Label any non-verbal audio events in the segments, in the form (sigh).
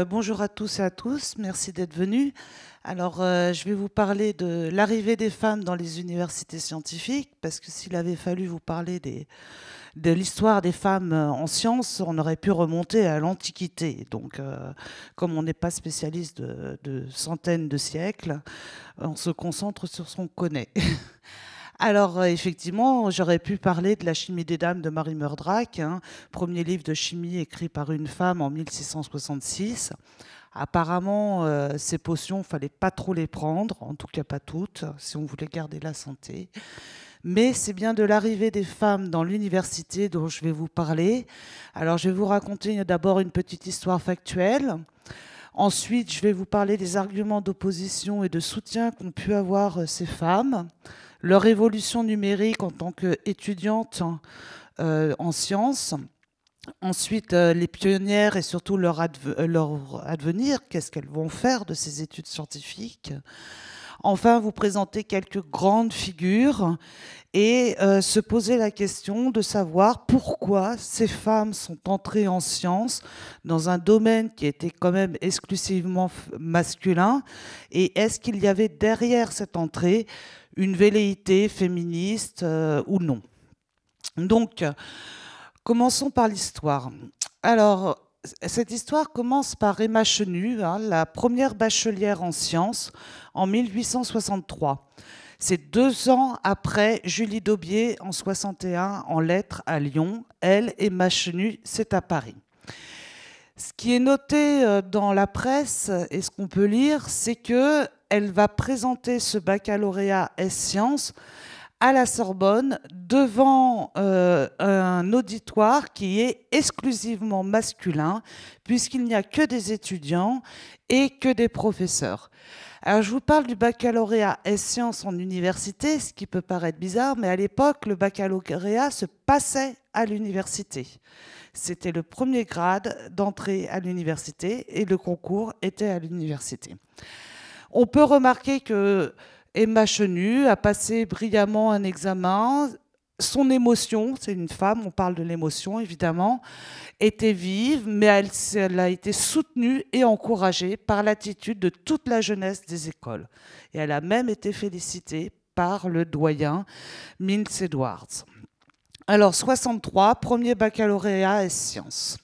Euh, bonjour à tous et à tous, merci d'être venus. Alors, euh, je vais vous parler de l'arrivée des femmes dans les universités scientifiques, parce que s'il avait fallu vous parler de l'histoire des femmes euh, en sciences, on aurait pu remonter à l'Antiquité. Donc, comme on n'est pas spécialiste de, de centaines de siècles, on se concentre sur ce qu'on connaît. (laughs) Alors euh, effectivement, j'aurais pu parler de la chimie des dames de Marie Murdrac, hein, premier livre de chimie écrit par une femme en 1666. Apparemment, euh, ces potions, fallait pas trop les prendre, en tout cas pas toutes, si on voulait garder la santé. Mais c'est bien de l'arrivée des femmes dans l'université dont je vais vous parler. Alors, je vais vous raconter d'abord une petite histoire factuelle. Ensuite, je vais vous parler des arguments d'opposition et de soutien qu'ont pu avoir euh, ces femmes leur évolution numérique en tant qu'étudiantes euh, en sciences. Ensuite, euh, les pionnières et surtout leur, advenir, euh, qu'est-ce qu'elles vont faire de ces études scientifiques Enfin, vous présenter quelques grandes figures et se poser la question de savoir pourquoi ces femmes sont entrées en sciences dans un domaine qui était quand même exclusivement masculin et est-ce qu'il y avait derrière cette entrée une velléité féministe euh, ou non. Donc, commençons par l'histoire. Alors, cette histoire commence par Emma Chenu, hein, la première bachelière en sciences, en 1863. C'est deux ans après Julie Daubier en 61 en lettres à Lyon. Elle, Emma Chenu, c'est à Paris. Ce qui est noté euh, dans la presse et ce qu'on peut lire, c'est que elle va présenter ce baccalauréat S-Sciences à la Sorbonne devant euh, un auditoire qui est exclusivement masculin, puisqu'il n'y a que des étudiants et que des professeurs. Alors, je vous parle du baccalauréat S-Sciences en université, ce qui peut paraître bizarre, mais à l'époque, le baccalauréat se passait à l'université. C'était le premier grade d'entrée à l'université et le concours était à l'université. On peut remarquer que Emma Chenu a passé brillamment un examen. Son émotion, c'est une femme, on parle de l'émotion évidemment, était vive, mais elle, a été soutenue et encouragée par l'attitude de toute la jeunesse des écoles. Et elle a même été félicitée par le doyen Mills Edwards. Alors, 63, premier baccalauréat s sciences.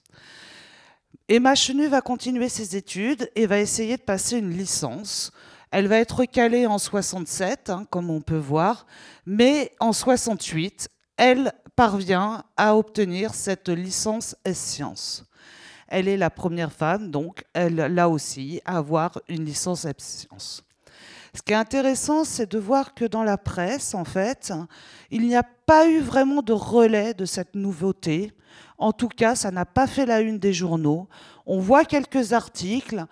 Emma Chenu va continuer ses études et va essayer de passer une licence. Elle va être calée en 67, hein, comme on peut voir, mais en 68, elle parvient à obtenir cette licence S-Sciences. Elle est la première femme, donc, elle, là aussi, à avoir une licence S-Sciences. Ce qui est intéressant, c'est de voir que dans la presse, en fait, il n'y a pas eu vraiment de relais de cette nouveauté. En tout cas, ça n'a pas fait la une des journaux. On voit quelques articles,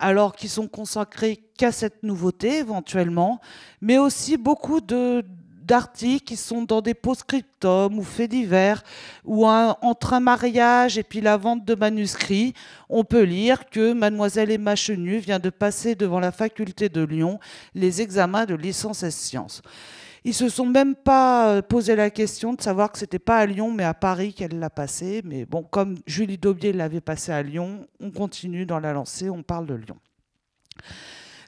alors qui sont consacrés qu'à cette nouveauté éventuellement, mais aussi beaucoup de, d'articles qui sont dans des post-scriptum ou faits divers, ou entre un mariage et puis la vente de manuscrits, on peut lire que Mademoiselle Emma Chenu vient de passer devant la faculté de Lyon les examens de licence et sciences. Ils se sont même pas euh, posé la question de savoir que c'était pas à Lyon mais à Paris qu'elle l'a passé. Mais bon, comme Julie Daubier l'avait passé à Lyon, on continue dans la lancée, on parle de Lyon.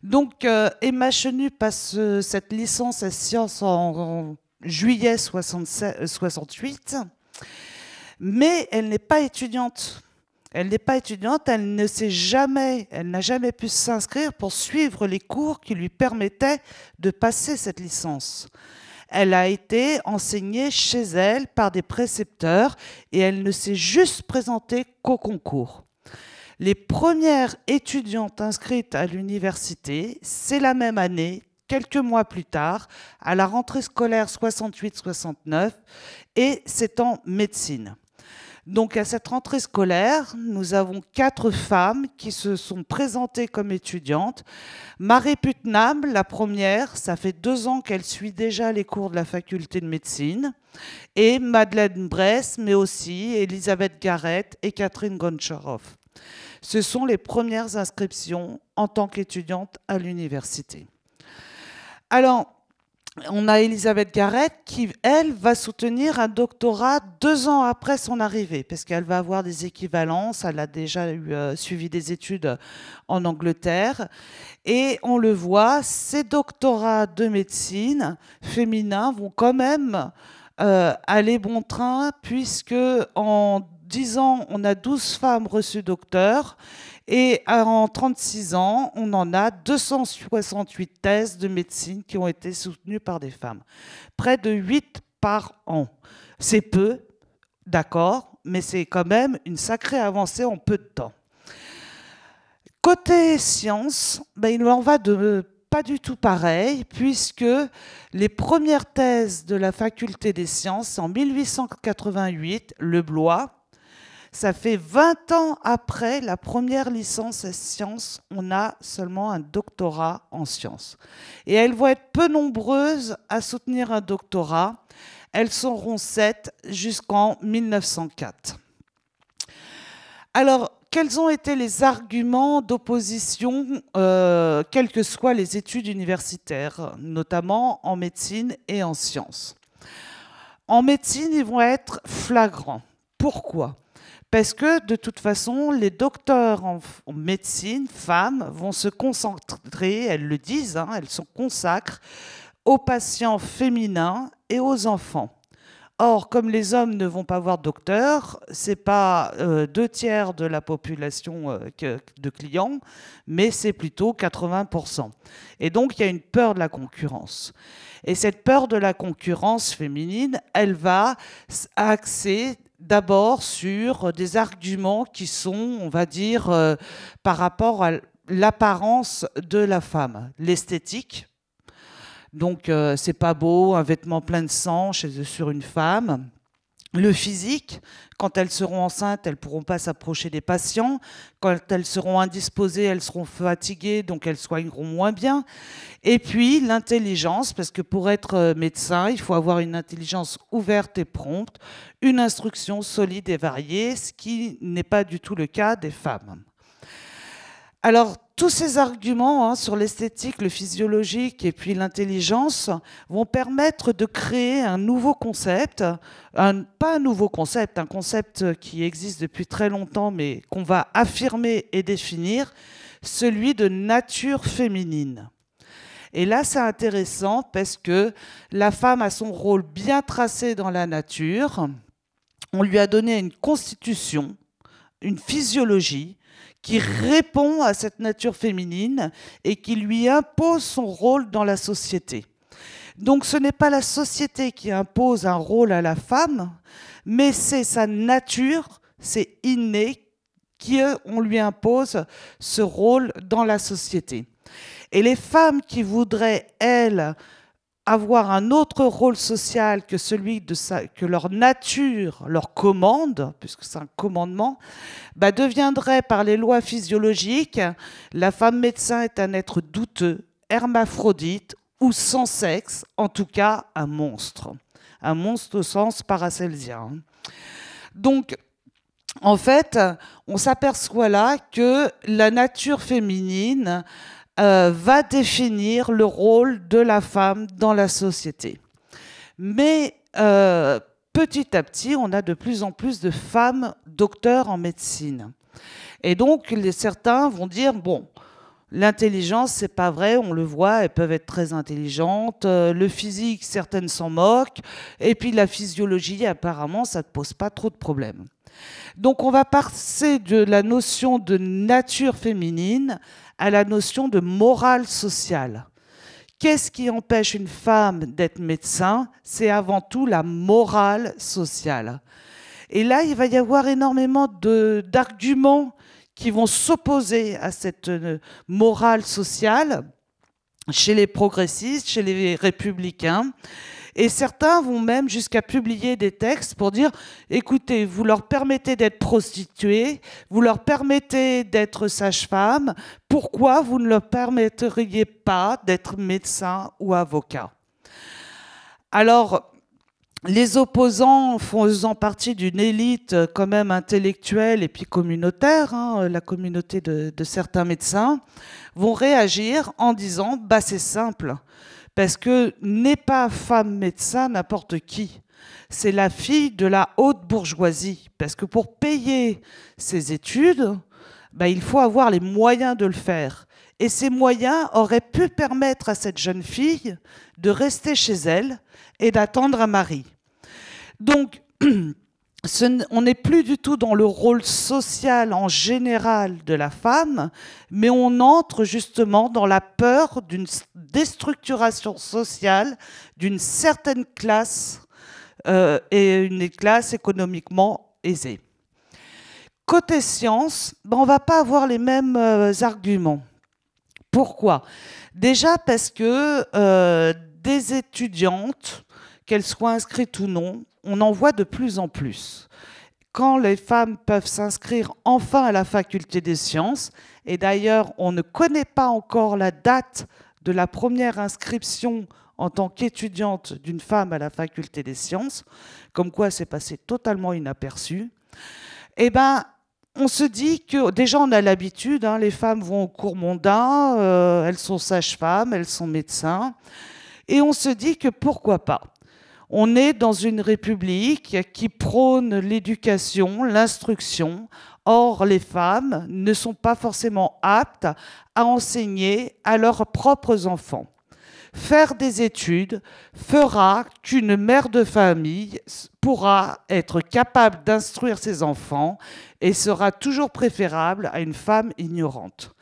Donc, euh, Emma Chenu passe euh, cette licence à Sciences en, juillet 68, euh, mais elle n'est pas étudiante. Elle n'est pas étudiante, elle ne jamais, elle n'a jamais pu s'inscrire pour suivre les cours qui lui permettaient de passer cette licence. Elle a été enseignée chez elle par des précepteurs et elle ne s'est juste présentée qu'au concours. Les premières étudiantes inscrites à l'université, c'est la même année, quelques mois plus tard, à la rentrée scolaire 68-69, et c'est en médecine. Donc à cette rentrée scolaire, nous avons quatre femmes qui se sont présentées comme étudiantes. Marie Putnam, la première, ça fait deux ans qu'elle suit déjà les cours de la faculté de médecine. Et Madeleine Bress, mais aussi Elisabeth Garrett et Catherine Goncharoff. Ce sont les premières inscriptions en tant qu'étudiante à l'université. Alors, on a Elisabeth Garrett qui, elle, va soutenir un doctorat deux ans après son arrivée, parce qu'elle va avoir des équivalences. Elle a déjà eu, euh, suivi des études en Angleterre. Et on le voit, ces doctorats de médecine féminins vont quand même euh, aller bon train, puisque en 10 ans, on a 12 femmes reçues docteurs et en 36 ans, on en a 268 thèses de médecine qui ont été soutenues par des femmes. Près de 8 par an. C'est peu, d'accord, mais c'est quand même une sacrée avancée en peu de temps. Côté science, ben, il en va de pas du tout pareil, puisque les premières thèses de la faculté des sciences, en 1888, le Blois, ça fait 20 ans après la première licence à sciences, on a seulement un doctorat en sciences. Et elles vont être peu nombreuses à soutenir un doctorat. Elles seront 7 jusqu'en 1904. Alors, quels ont été les arguments d'opposition, euh, quelles que soient les études universitaires, notamment en médecine et en sciences En médecine, ils vont être flagrants. Pourquoi parce que de toute façon, les docteurs en, médecine, femmes, vont se concentrer, elles le disent, hein, elles se consacrent aux patients féminins et aux enfants. Or, comme les hommes ne vont pas voir docteur, n'est pas euh, deux tiers de la population euh, de clients, mais c'est plutôt 80%. Et donc, il y a une peur de la concurrence. Et cette peur de la concurrence féminine, elle va axer d'abord sur euh, des arguments qui sont, on va dire, euh, par rapport à l'apparence de la femme, l'esthétique. Donc, euh, c'est pas beau, un vêtement plein de sang sur une femme le physique. Quand elles seront enceintes, elles ne pourront pas s'approcher des patients. Quand elles seront indisposées, elles seront fatiguées, donc elles soigneront moins bien. Et puis l'intelligence, parce que pour être euh, médecin, il faut avoir une intelligence ouverte et prompte, une instruction solide et variée, ce qui n'est pas du tout le cas des femmes. Alors, tous ces arguments hein, sur l'esthétique, le physiologique et puis l'intelligence vont permettre de créer un nouveau concept, pas un nouveau concept, un concept qui existe depuis très longtemps mais qu'on va affirmer et définir, celui de nature féminine. Et là, c'est intéressant parce que la femme a son rôle bien tracé dans la nature. On lui a donné une constitution, une physiologie, qui répond à cette nature féminine et qui lui impose son rôle dans la société. Donc ce n'est pas la société qui impose un rôle à la femme, mais c'est sa nature, c'est inné qu'on lui impose ce rôle dans la société. Et les femmes qui voudraient, elles, avoir un autre rôle social que celui de sa, que leur nature leur commande, puisque c'est un commandement, bah, deviendrait par les lois physiologiques, la femme médecin est un être douteux, hermaphrodite ou sans sexe, en tout cas un monstre. Un monstre au sens paracelsien. Donc, en fait, on s'aperçoit là que la nature féminine euh, va définir le rôle de la femme dans la société. Mais euh, petit à petit, on a de plus en plus de femmes docteurs en médecine. Et donc, certains vont dire, bon, L'intelligence, c'est pas vrai, on le voit, elles peuvent être très intelligentes. Euh, le physique, certaines s'en moquent. Et puis la physiologie, apparemment, ça ne pose pas trop de problèmes. Donc on va passer de la notion de nature féminine à la notion de morale sociale. Qu'est-ce qui empêche une femme d'être médecin C'est avant tout la morale sociale. Et là, il va y avoir énormément d'arguments qui vont s'opposer à cette euh, morale sociale chez les progressistes, chez les républicains. Et certains vont même jusqu'à publier des textes pour dire, écoutez, vous leur permettez d'être prostituée, vous leur permettez d'être sage-femme, pourquoi vous ne leur permettriez pas d'être médecin ou avocat Alors, les opposants faisant partie d'une élite quand même intellectuelle et puis communautaire, hein, la communauté de, certains médecins, vont réagir en disant bah c'est simple, parce que n'est pas femme médecin n'importe qui. C'est la fille de la haute bourgeoisie. Parce que pour payer ses études, bah, il faut avoir les moyens de le faire. Et ces moyens auraient pu permettre à cette jeune fille de rester chez elle et d'attendre un mari. Donc, (clears throat) on n'est plus du tout dans le rôle social en général de la femme, mais on entre justement dans la peur d'une déstructuration sociale d'une certaine classe euh, et une classe économiquement aisée. Côté science, ben, on ne va pas avoir les mêmes euh, arguments. Pourquoi Déjà parce que euh, des étudiantes, qu'elles soient inscrites ou non, on en voit de plus en plus. Quand les femmes peuvent s'inscrire enfin à la faculté des sciences, et d'ailleurs on ne connaît pas encore la date de la première inscription en tant qu'étudiante d'une femme à la faculté des sciences, comme quoi c'est passé totalement inaperçu, eh bien, on se dit que déjà on a l'habitude, hein, les femmes vont au cours mondain, euh, elles sont sages-femmes, elles sont médecins, et on se dit que pourquoi pas. On est dans une république qui prône l'éducation, l'instruction. Or, les femmes ne sont pas forcément aptes à enseigner à leurs propres enfants. Faire des études fera qu'une mère de famille pourra être capable d'instruire ses enfants et sera toujours préférable à une femme ignorante.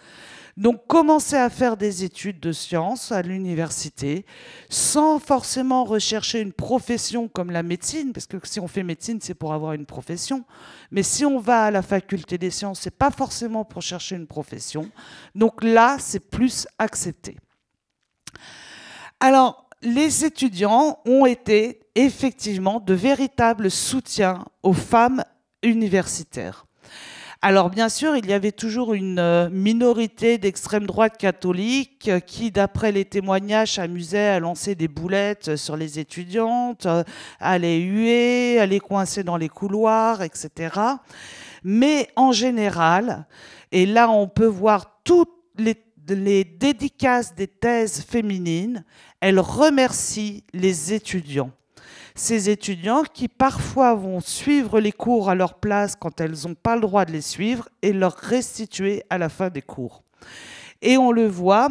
Donc commencer à faire des études de sciences à l'université sans forcément rechercher une profession comme la médecine, parce que si on fait médecine, c'est pour avoir une profession. Mais si on va à la faculté des sciences, c'est pas forcément pour chercher une profession. Donc là, c'est plus accepté. Alors, les étudiants ont été effectivement de véritables soutiens aux femmes universitaires. Alors bien sûr, il y avait toujours une euh, minorité d'extrême droite catholique euh, qui, d'après les témoignages, amusait à lancer des boulettes euh, sur les étudiantes, à les huer, à les coincer dans les couloirs, etc. Mais en général, et là on peut voir toutes les les dédicaces des thèses féminines, elles remercient les étudiants ces étudiants qui parfois vont suivre les cours à leur place quand elles n'ont pas le droit de les suivre et leur restituer à la fin des cours. Et on le voit,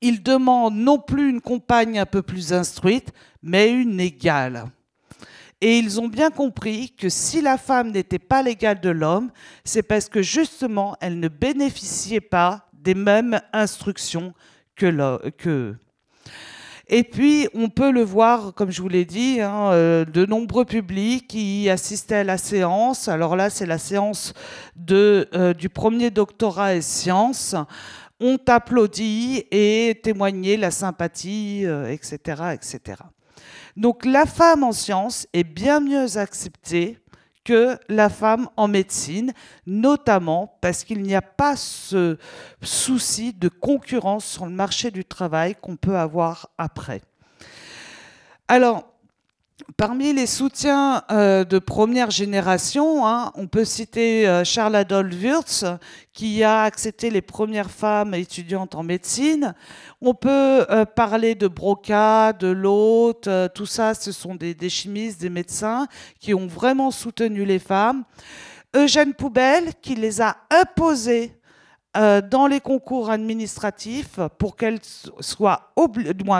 ils demandent non plus une compagne un peu plus instruite, mais une égale. Et ils ont bien compris que si la femme n'était pas l'égale de l'homme, c'est parce que justement, elle ne bénéficiait pas des mêmes instructions que, que et puis, on peut le voir, comme je vous l'ai dit, hein, euh, de nombreux publics qui assistaient à la séance. Alors là, c'est la séance de, euh, du premier doctorat et sciences ont applaudi et témoigné la sympathie, etc., euh, etc. Donc la femme en sciences est bien mieux acceptée que la femme en médecine, notamment parce qu'il n'y a pas ce souci de concurrence sur le marché du travail qu'on peut avoir après. Alors, Parmi les soutiens euh, de première génération, hein, on peut citer euh, Charles Adolphe Wurtz, qui a accepté les premières femmes étudiantes en médecine. On peut euh, parler de Broca, de Lotte, tout ça, ce sont des, des, chimistes, des médecins qui ont vraiment soutenu les femmes. Eugène Poubelle, qui les a imposées euh, dans les concours administratifs pour qu'elles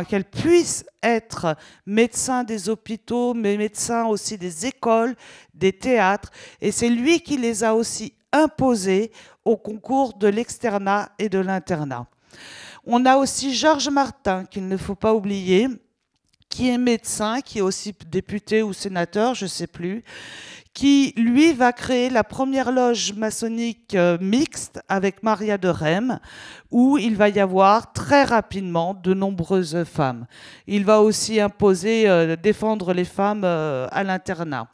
qu'elle puissent être médecins des hôpitaux, mais médecins aussi des écoles, des théâtres. Et c'est lui qui les a aussi imposés au concours de l'externat et de l'internat. On a aussi Georges Martin, qu'il ne faut pas oublier, qui est médecin, qui est aussi député ou sénateur, je ne sais plus, qui, lui, va créer la première loge maçonnique euh, mixte avec Maria de Rem, où il va y avoir très rapidement de nombreuses femmes. Il va aussi imposer, euh, défendre les femmes euh, à l'internat.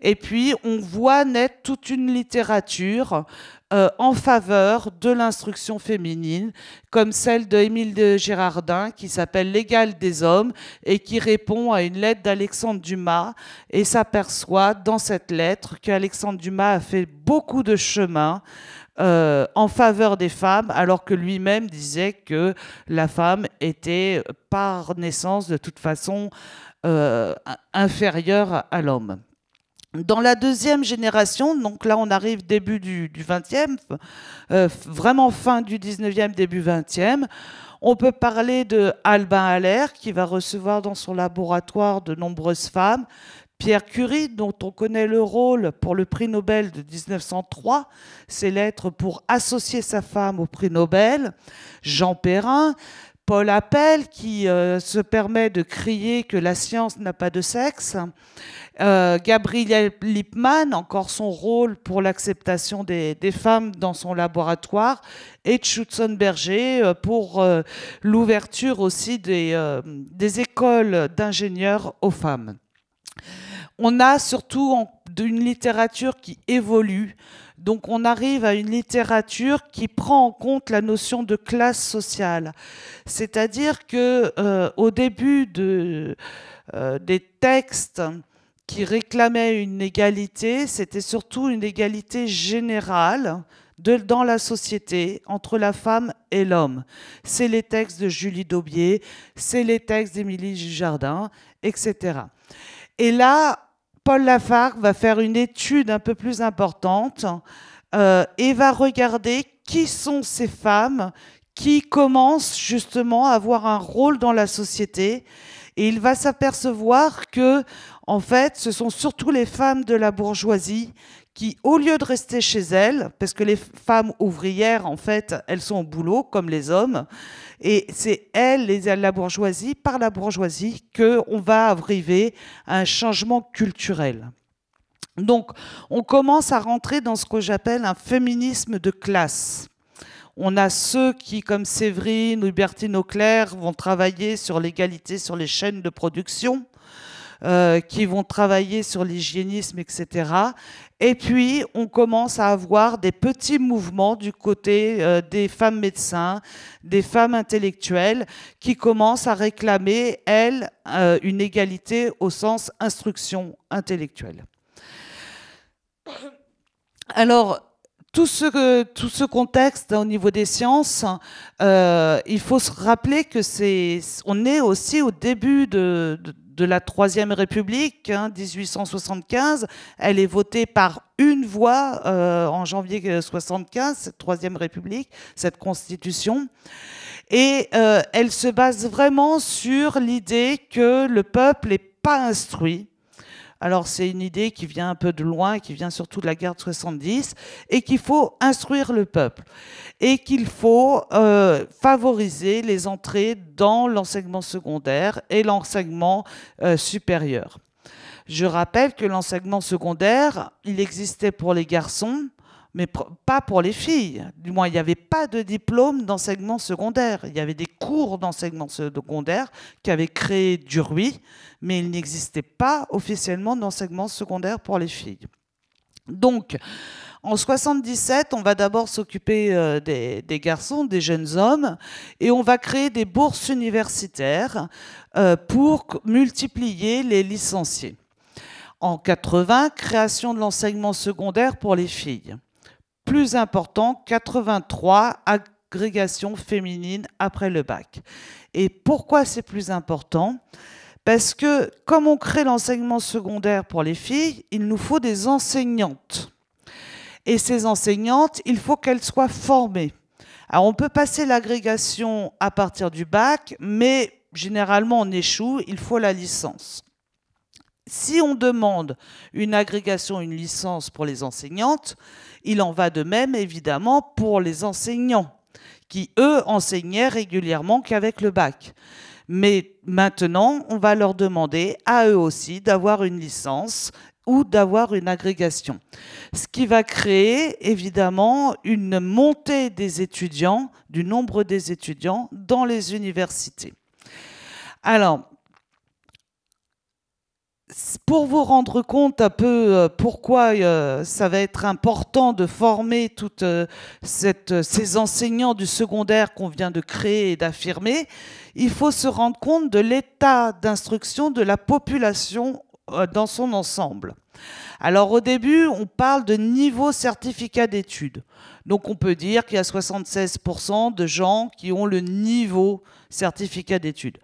Et puis, on voit naître toute une littérature euh, en faveur de l'instruction féminine, comme celle de Émile de Girardin, qui s'appelle L'égal des hommes, et qui répond à une lettre d'Alexandre Dumas, et s'aperçoit dans cette lettre qu'Alexandre Dumas a fait beaucoup de chemin. Euh, en faveur des femmes, alors que lui-même disait que la femme était euh, par naissance de toute façon inférieure à l'homme. Dans la deuxième génération, donc là on arrive début du, du 20e, euh, vraiment fin du 19e, début 20e, on peut parler de Albin Aller qui va recevoir dans son laboratoire de nombreuses femmes, Pierre Curie dont on connaît le rôle pour le prix Nobel de 1903, ses lettres pour associer sa femme au prix Nobel, Jean Perrin, Paul Appel qui euh, se permet de crier que la science n'a pas de sexe, Gabriel euh, Gabrielle Lippmann, encore son rôle pour l'acceptation des, femmes dans son laboratoire, et Schutzenberger euh, pour euh, l'ouverture aussi des, écoles d'ingénieurs aux femmes. On a surtout une littérature qui évolue, donc on arrive à une littérature qui prend en compte la notion de classe sociale, c'est-à-dire que au début des textes qui réclamait une égalité, c'était surtout une égalité générale de, dans la société entre la femme et l'homme. C'est les textes de Julie Daubier, c'est les textes d'Émilie Jardin, etc. Et là, Paul Lafargue va faire une étude un peu plus importante euh, et va regarder qui sont ces femmes qui commencent justement à avoir un rôle dans la société. Et il va s'apercevoir que, en fait, ce sont surtout les femmes de la bourgeoisie qui, au lieu de rester chez elles, parce que les femmes ouvrières, en fait, elles sont au boulot comme les hommes, et c'est elles, les, la bourgeoisie, par la bourgeoisie, qu'on va arriver à un changement culturel. Donc, on commence à rentrer dans ce que j'appelle un féminisme de classe. On a ceux qui, comme Séverine ou Bertine Auclair, vont travailler sur l'égalité sur les chaînes de production. Euh, qui vont travailler sur l'hygiénisme, etc. Et puis, on commence à avoir des petits mouvements du côté euh, des femmes médecins, des femmes intellectuelles, qui commencent à réclamer, elles, euh, une égalité au sens instruction intellectuelle. Alors, tout ce, tout ce contexte au niveau des sciences, il faut se rappeler que c'est, on est aussi au début de de la Troisième République, 1875. Hein, elle est votée par une voix euh, en janvier 1975, euh, cette Troisième République, cette Constitution. Et euh, elle se base vraiment sur l'idée que le peuple n'est pas instruit, alors c'est une idée qui vient un peu de loin, qui vient surtout de la guerre de 70, et qu'il faut instruire le peuple, et qu'il faut euh, favoriser les entrées dans l'enseignement secondaire et l'enseignement euh, supérieur. Je rappelle que l'enseignement secondaire, il existait pour les garçons, mais pas pour les filles. Du moins, il n'y avait pas de diplôme d'enseignement secondaire. Il y avait des cours d'enseignement secondaire qui avaient créé du bruit, mais il n'existait pas officiellement d'enseignement secondaire pour les filles. Donc, en 77, on va d'abord s'occuper euh, des, des, garçons, des jeunes hommes, et on va créer des bourses universitaires euh, pour multiplier les licenciés. En 80, création de l'enseignement secondaire pour les filles plus important, 83 agrégations féminines après le bac. Et pourquoi c'est plus important Parce que comme on crée l'enseignement secondaire pour les filles, il nous faut des enseignantes. Et ces enseignantes, il faut qu'elles soient formées. Alors on peut passer l'agrégation à partir du bac, mais généralement on échoue, il faut la licence si on demande une agrégation, une licence pour les enseignantes, il en va de même évidemment pour les enseignants, qui eux enseignaient régulièrement qu'avec le bac. Mais maintenant, on va leur demander à eux aussi d'avoir une licence ou d'avoir une agrégation. Ce qui va créer évidemment une montée des étudiants, du nombre des étudiants dans les universités. Alors, pour vous rendre compte un peu euh, pourquoi euh, ça va être important de former toutes euh, ces enseignants du secondaire qu'on vient de créer et d'affirmer, il faut se rendre compte de l'état d'instruction de la population dans son ensemble. Alors au début, on parle de niveau certificat d'études. Donc on peut dire qu'il y a 76% de gens qui ont le niveau certificat d'études.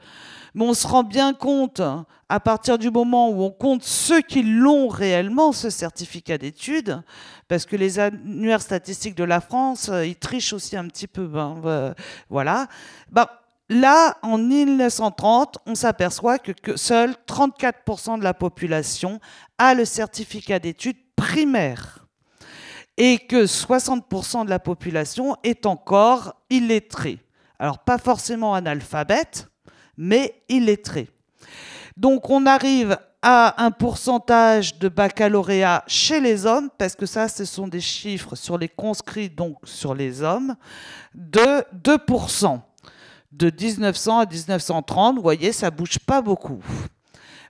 Mais on se rend bien compte, à partir du moment où on compte ceux qui l'ont réellement, ce certificat d'études, parce que les annuaires statistiques de la France, euh, ils trichent aussi un petit peu. Hein, euh, voilà. Ben, là, en 1930, on s'aperçoit que, que seuls 34% de la population a le certificat d'études primaire et que 60% de la population est encore illettrée. Alors pas forcément analphabète, mais illettrés. Donc on arrive à un pourcentage de baccalauréat chez les hommes, parce que ça, ce sont des chiffres sur les conscrits, donc sur les hommes, de 2%. De 1900 à 1930, vous voyez, ça bouge pas beaucoup.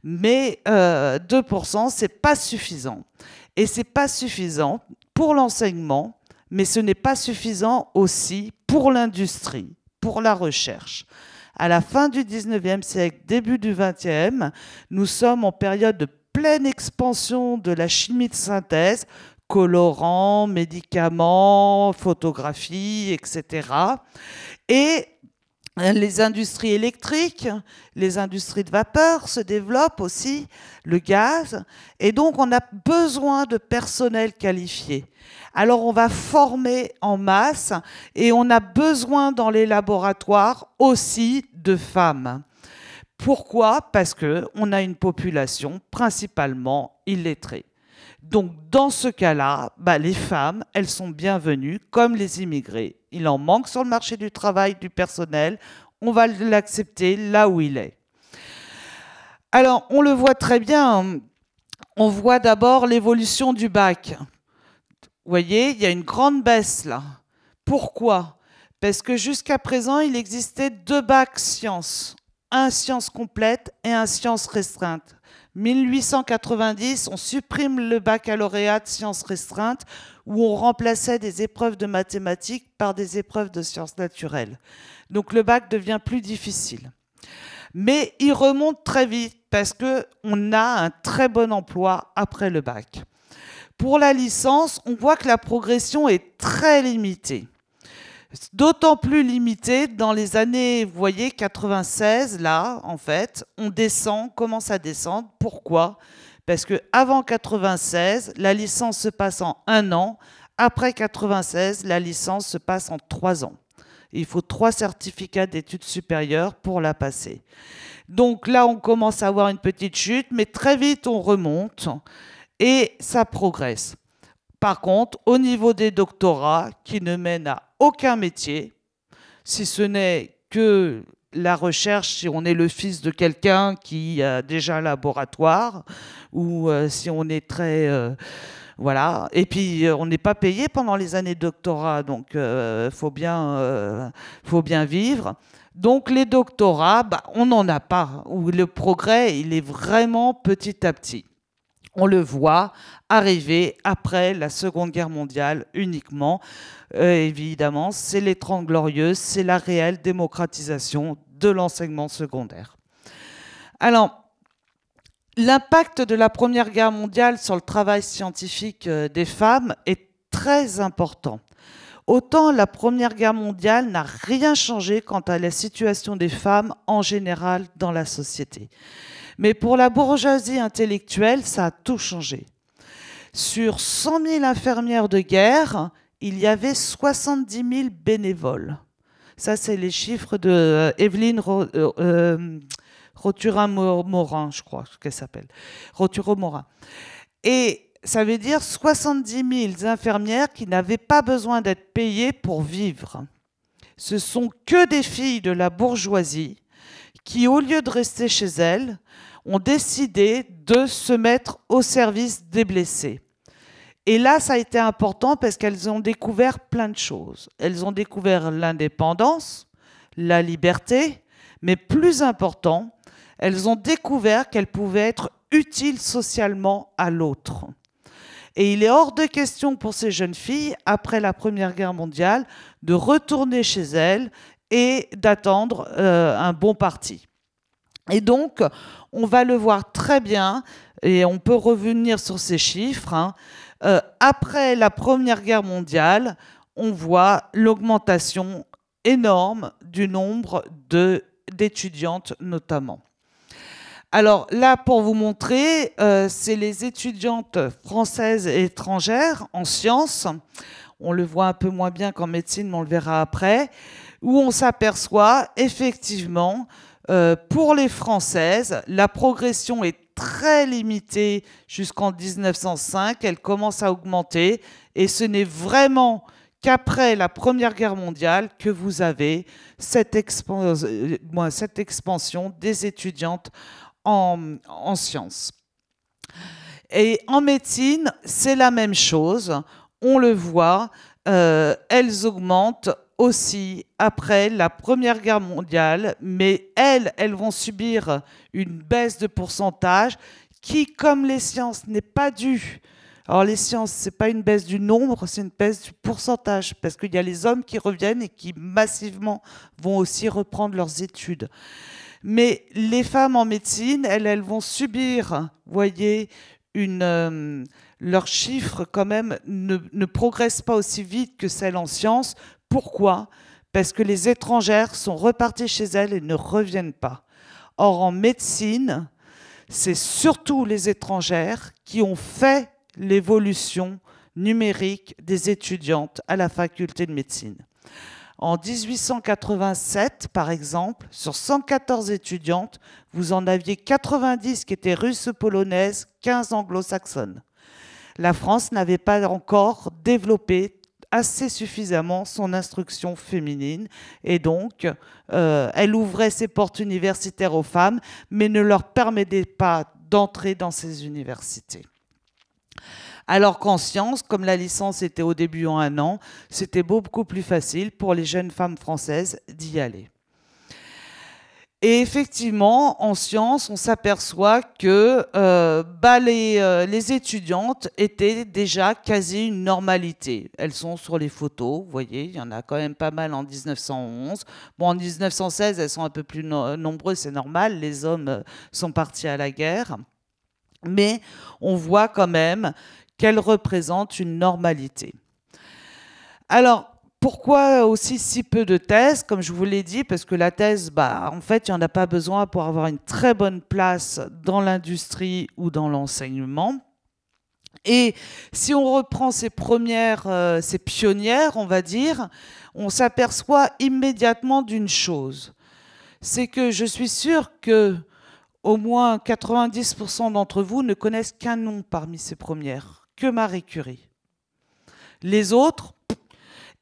Mais 2%, 2%, n'est pas suffisant. Et ce n'est pas suffisant pour l'enseignement, mais ce n'est pas suffisant aussi pour l'industrie, pour la recherche à la fin du 19e siècle, début du 20e, nous sommes en période de pleine expansion de la chimie de synthèse, colorants, médicaments, photographies, etc. Et les industries électriques, les industries de vapeur se développent aussi, le gaz, et donc on a besoin de personnel qualifié. Alors on va former en masse et on a besoin dans les laboratoires aussi de femmes. Pourquoi Parce qu'on a une population principalement illettrée. Donc dans ce cas-là, bah, les femmes, elles sont bienvenues comme les immigrés. Il en manque sur le marché du travail, du personnel. On va l'accepter là où il est. Alors on le voit très bien. On voit d'abord l'évolution du bac. Vous voyez, il y a une grande baisse là. Pourquoi Parce que jusqu'à présent, il existait deux bacs sciences, un science complète et un science restreinte. 1890, on supprime le baccalauréat de sciences restreintes où on remplaçait des épreuves de mathématiques par des épreuves de sciences naturelles. Donc le bac devient plus difficile. Mais il remonte très vite parce que on a un très bon emploi après le bac. Pour la licence, on voit que la progression est très limitée. D'autant plus limité dans les années, vous voyez, 96, là, en fait, on descend, commence à descendre. Pourquoi Parce que avant 96, la licence se passe en un an. Après 96, la licence se passe en trois ans. Il faut trois certificats d'études supérieures pour la passer. Donc là, on commence à avoir une petite chute, mais très vite, on remonte et ça progresse. Par contre, au niveau des doctorats, qui ne mènent à aucun métier, si ce n'est que la recherche, si on est le fils de quelqu'un qui a déjà un laboratoire, ou euh, si on est très... Euh, voilà. Et puis, euh, on n'est pas payé pendant les années de doctorat, donc il faut, bien, faut bien vivre. Donc, les doctorats, bah, on n'en a pas. Où le progrès, il est vraiment petit à petit on le voit arriver après la Seconde Guerre mondiale uniquement. Euh, évidemment, c'est l'étrange glorieuse, c'est la réelle démocratisation de l'enseignement secondaire. Alors, l'impact de la Première Guerre mondiale sur le travail scientifique euh, des femmes est très important. Autant la Première Guerre mondiale n'a rien changé quant à la situation des femmes en général dans la société. Mais pour la bourgeoisie intellectuelle, ça a tout changé. Sur 100 000 infirmières de guerre, il y avait 70 000 bénévoles. Ça, c'est les chiffres de euh, Evelyne euh, euh, Rotura-Morin, je crois ce qu'elle s'appelle. Rotura-Morin. Et ça veut dire 70 000 infirmières qui n'avaient pas besoin d'être payées pour vivre. Ce sont que des filles de la bourgeoisie qui, au lieu de rester chez elles, ont décidé de se mettre au service des blessés. Et là, ça a été important parce qu'elles ont découvert plein de choses. Elles ont découvert l'indépendance, la liberté, mais plus important, elles ont découvert qu'elles pouvaient être utiles socialement à l'autre. Et il est hors de question pour ces jeunes filles, après la Première Guerre mondiale, de retourner chez elles et d'attendre euh, un bon parti. Et donc, on va le voir très bien, et on peut revenir sur ces chiffres. Hein. Euh, après la Première Guerre mondiale, on voit l'augmentation énorme du nombre d'étudiantes notamment. Alors là, pour vous montrer, euh, c'est les étudiantes françaises et étrangères en sciences. On le voit un peu moins bien qu'en médecine, mais on le verra après, où on s'aperçoit effectivement, euh, pour les Françaises, la progression est très limitée jusqu'en 1905, elle commence à augmenter, et ce n'est vraiment qu'après la Première Guerre mondiale que vous avez cette, euh, expansion des étudiantes en, sciences. Et en médecine, c'est la même chose. On le voit, euh, elles augmentent aussi après la Première Guerre mondiale, mais elles, elles vont subir une baisse de pourcentage qui, comme les sciences, n'est pas due. Alors les sciences, c'est pas une baisse du nombre, c'est une baisse du pourcentage, parce qu'il y a les hommes qui reviennent et qui massivement vont aussi reprendre leurs études. Mais les femmes en médecine, elles, elles vont subir, voyez, une, euh, leurs chiffres quand même ne, ne progressent pas aussi vite que celles en sciences, pourquoi Parce que les étrangères sont reparties chez elles et ne reviennent pas. Or, en médecine, c'est surtout les étrangères qui ont fait l'évolution numérique des étudiantes à la faculté de médecine. En 1887, par exemple, sur 114 étudiantes, vous en aviez 90 qui étaient russes polonaises, 15 anglo-saxonnes. La France n'avait pas encore développé assez suffisamment son instruction féminine et donc euh, elle ouvrait ses portes universitaires aux femmes mais ne leur permettait pas d'entrer dans ces universités. Alors qu'en sciences, comme la licence était au début en un an, c'était beaucoup plus facile pour les jeunes femmes françaises d'y aller. Et effectivement, en science, on s'aperçoit que euh, bah, euh, les, étudiantes étaient déjà quasi une normalité. Elles sont sur les photos, vous voyez, il y en a quand même pas mal en 1911. Bon, en 1916, elles sont un peu plus nombreuses, c'est normal, les hommes euh, sont partis à la guerre. Mais on voit quand même qu'elles représentent une normalité. Alors, pourquoi aussi si peu de thèses Comme je vous l'ai dit, parce que la thèse, bah, en fait, il n'y en a pas besoin pour avoir une très bonne place dans l'industrie ou dans l'enseignement. Et si on reprend ces premières, euh, ces pionnières, on va dire, on s'aperçoit immédiatement d'une chose. C'est que je suis sûre que au moins 90% d'entre vous ne connaissent qu'un nom parmi ces premières, que Marie Curie. Les autres,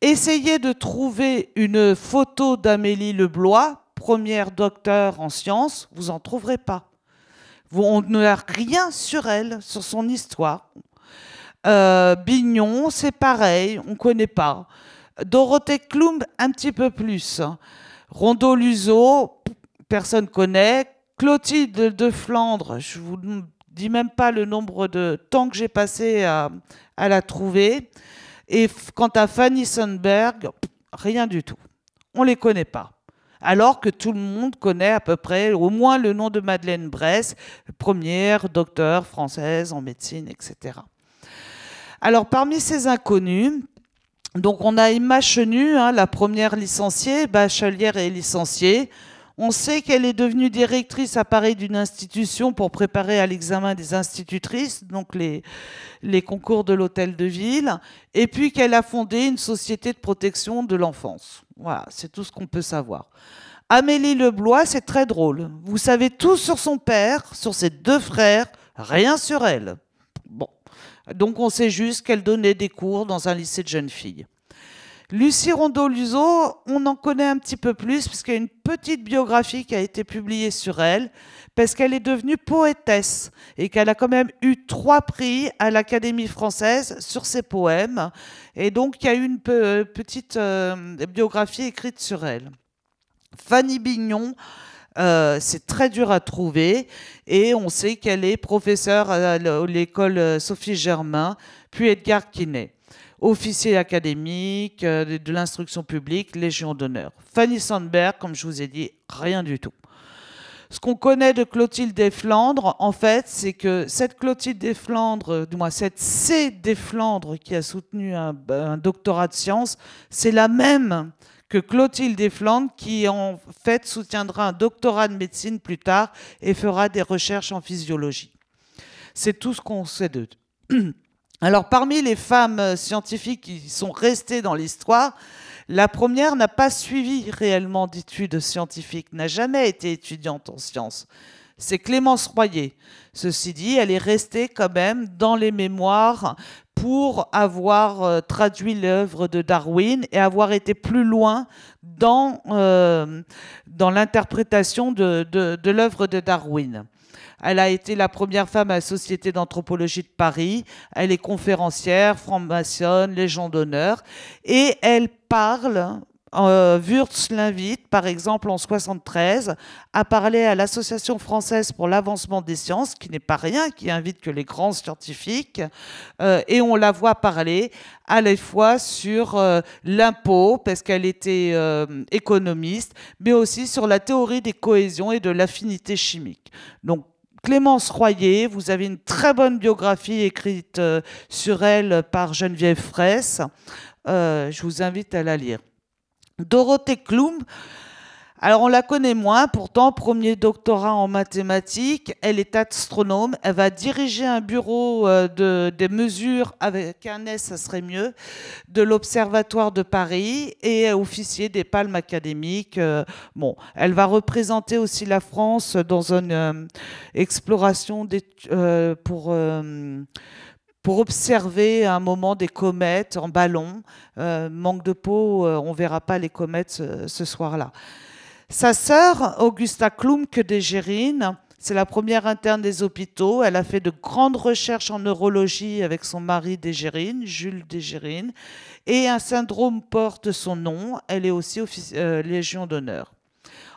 Essayez de trouver une photo d'Amélie Leblois, première docteur en sciences, vous n'en trouverez pas. On n'a rien sur elle, sur son histoire. Euh, Bignon, c'est pareil, on ne connaît pas. Dorothée Klum, un petit peu plus. Rondo Luzo, personne ne connaît. Clotilde de Flandre, je vous dis même pas le nombre de temps que j'ai passé à la trouver. Et quant à Fanny Sundberg, rien du tout. On ne les connaît pas. Alors que tout le monde connaît à peu près au moins le nom de Madeleine Bresse, première docteur française en médecine, etc. Alors parmi ces inconnus, donc on a Emma Chenu, hein, la première licenciée, bachelière et licenciée. On sait qu'elle est devenue directrice à Paris d'une institution pour préparer à l'examen des institutrices, donc les, concours de l'hôtel de ville, et puis qu'elle a fondé une société de protection de l'enfance. Voilà, c'est tout ce qu'on peut savoir. Amélie Leblois, c'est très drôle. Vous savez tout sur son père, sur ses deux frères, rien sur elle. Bon. Donc on sait juste qu'elle donnait des cours dans un lycée de jeunes filles. Lucie rondeau on en connaît un petit peu plus, puisqu'il y a une petite biographie qui a été publiée sur elle, parce qu'elle est devenue poétesse et qu'elle a quand même eu trois prix à l'Académie française sur ses poèmes. Et donc, il y a eu une euh, petite euh, biographie écrite sur elle. Fanny Bignon, euh, c'est très dur à trouver. Et on sait qu'elle est professeure à l'école Sophie Germain, puis Edgar Quinet officier académique, euh, de l'instruction publique, Légion d'honneur. Fanny Sandberg, comme je vous ai dit, rien du tout. Ce qu'on connaît de Clotilde des Flandres, en fait, c'est que cette Clotilde des Flandres, euh, du moins cette C des Flandres qui a soutenu un, un doctorat de sciences, c'est la même que Clotilde des Flandres qui en fait soutiendra un doctorat de médecine plus tard et fera des recherches en physiologie. C'est tout ce qu'on sait d'eux. (clears throat) Alors parmi les femmes euh, scientifiques qui sont restées dans l'histoire, la première n'a pas suivi réellement d'études scientifiques, n'a jamais été étudiante en sciences. C'est Clémence Royer. Ceci dit, elle est restée quand même dans les mémoires pour avoir euh, traduit l'œuvre de Darwin et avoir été plus loin dans, euh, l'interprétation de l'œuvre de Darwin. Elle a été la première femme à la Société d'anthropologie de Paris. Elle est conférencière, franc-maçonne, légion d'honneur. Et elle parle, euh, l'invite, par exemple, en 73, à parler à l'Association française pour l'avancement des sciences, qui n'est pas rien, qui invite que les grands scientifiques, euh, et on la voit parler à la fois sur euh, l'impôt, parce qu'elle était euh, économiste, mais aussi sur la théorie des cohésions et de l'affinité chimique. Donc, Clémence Royer. Vous avez une très bonne biographie écrite euh, sur elle par Geneviève Fraisse. Euh, je vous invite à la lire. Dorothée Klum, alors on la connaît moins, pourtant premier doctorat en mathématiques, elle est astronome, elle va diriger un bureau euh, de, des mesures, avec un S ça serait mieux, de l'Observatoire de Paris et officier des palmes académiques. Euh, bon, elle va représenter aussi la France dans une euh, exploration pour... observer un moment des comètes en ballon. manque de peau, on on verra pas les comètes ce soir-là. Sa sœur, Augusta Klumke de c'est la première interne des hôpitaux. Elle a fait de grandes recherches en neurologie avec son mari Dégérine, Jules Dégérine, et un syndrome porte son nom. Elle est aussi euh, Légion d'honneur.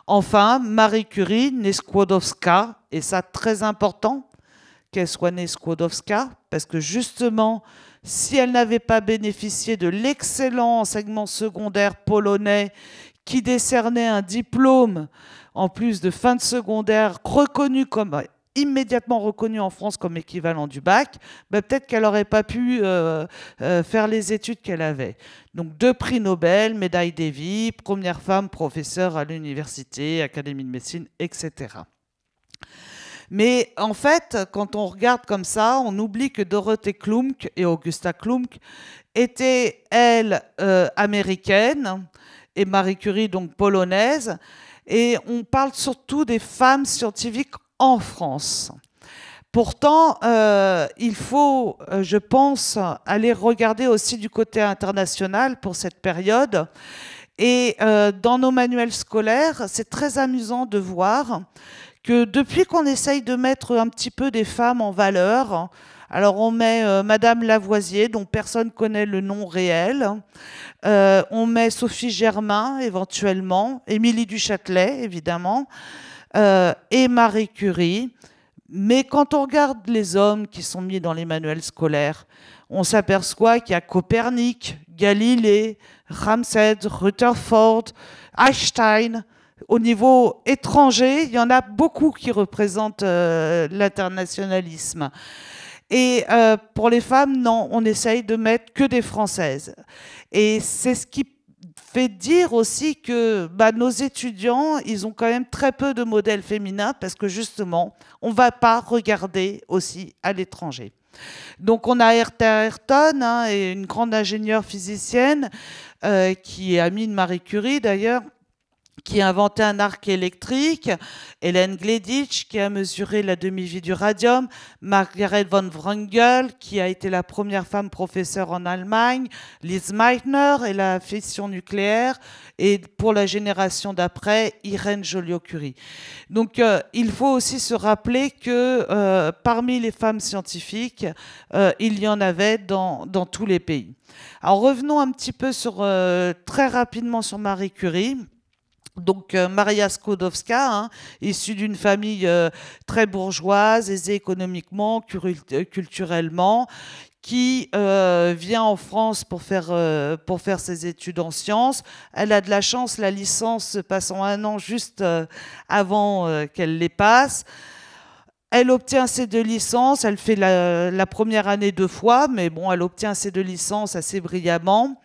Enfin, Marie Curie, née et ça très important qu'elle soit née Skłodowska, parce que justement, si elle n'avait pas bénéficié de l'excellent enseignement secondaire polonais qui décernait un diplôme en plus de fin de secondaire reconnu comme bah, immédiatement reconnu en France comme équivalent du bac, bah, peut-être qu'elle n'aurait pas pu euh, euh, faire les études qu'elle avait. Donc deux prix Nobel, médaille des vies, première femme professeure à l'université, académie de médecine, etc. Mais en fait, quand on regarde comme ça, on oublie que Dorothée Klumck et Augusta Klumck étaient, elles, euh, américaines et Marie Curie, donc polonaise. Et on parle surtout des femmes scientifiques en France. Pourtant, euh, il faut, euh, je pense, aller regarder aussi du côté international pour cette période. Et euh, dans nos manuels scolaires, c'est très amusant de voir que depuis qu'on essaye de mettre un petit peu des femmes en valeur, alors on met euh, Madame Lavoisier, dont personne connaît le nom réel. Euh, on met Sophie Germain éventuellement, Émilie Duchâtelet évidemment, euh, et Marie Curie. Mais quand on regarde les hommes qui sont mis dans les manuels scolaires, on s'aperçoit qu'il y a Copernic, Galilée, Ramsed, Rutherford, Einstein. Au niveau étranger, il y en a beaucoup qui représentent l'internationalisme. Et euh, pour les femmes, non, on essaye de mettre que des Françaises. Et c'est ce qui fait dire aussi que bah, nos étudiants, ils ont quand même très peu de modèles féminins parce que justement, on ne va pas regarder aussi à l'étranger. Donc on a Hertha Ayrton, hein, une grande ingénieure physicienne euh, qui est amie de Marie Curie d'ailleurs, qui a inventé un arc électrique, Hélène Gleditsch qui a mesuré la demi-vie du radium, Margaret von Wrangel qui a été la première femme professeure en Allemagne, Liz Meitner et la fission nucléaire, et pour la génération d'après, Irène Joliot-Curie. Donc euh, il faut aussi se rappeler que euh, parmi les femmes scientifiques, euh, il y en avait dans, dans, tous les pays. Alors revenons un petit peu sur, très rapidement sur Marie Curie. Donc euh, Maria skodowska hein, issue d'une famille euh, très bourgeoise, aisée économiquement, euh, culturellement, qui vient en France pour faire, pour faire ses études en sciences. Elle a de la chance, la licence se passe un an juste avant qu'elle les passe. Elle obtient ses deux licences, elle fait la, la première année deux fois, mais bon, elle obtient ses deux licences assez brillamment.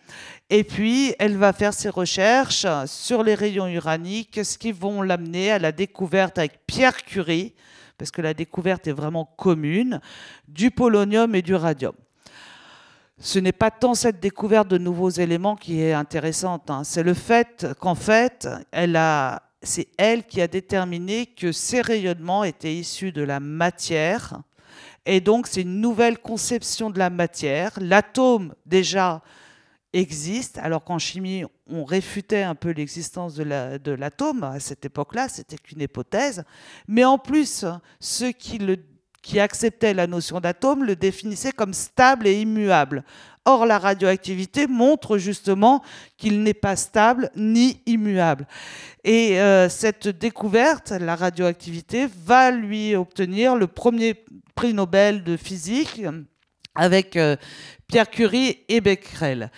Et puis, elle va faire ses recherches sur les rayons uraniques, ce qui vont l'amener à la découverte avec Pierre Curie, parce que la découverte est vraiment commune, du polonium et du radium. Ce n'est pas tant cette découverte de nouveaux éléments qui est intéressante, hein. c'est le fait qu'en fait, elle a, c'est elle qui a déterminé que ces rayonnements étaient issus de la matière, et donc c'est une nouvelle conception de la matière. L'atome, déjà, existe, alors qu'en chimie, on réfutait un peu l'existence de l'atome à cette époque-là, c'était qu'une hypothèse, mais en plus, ceux qui, acceptaient la notion d'atome le définissaient comme stable et immuable. Or, la radioactivité montre justement qu'il n'est pas stable ni immuable. Et euh, cette découverte, la radioactivité, va lui obtenir le premier prix Nobel de physique avec euh, Pierre Curie et Becquerel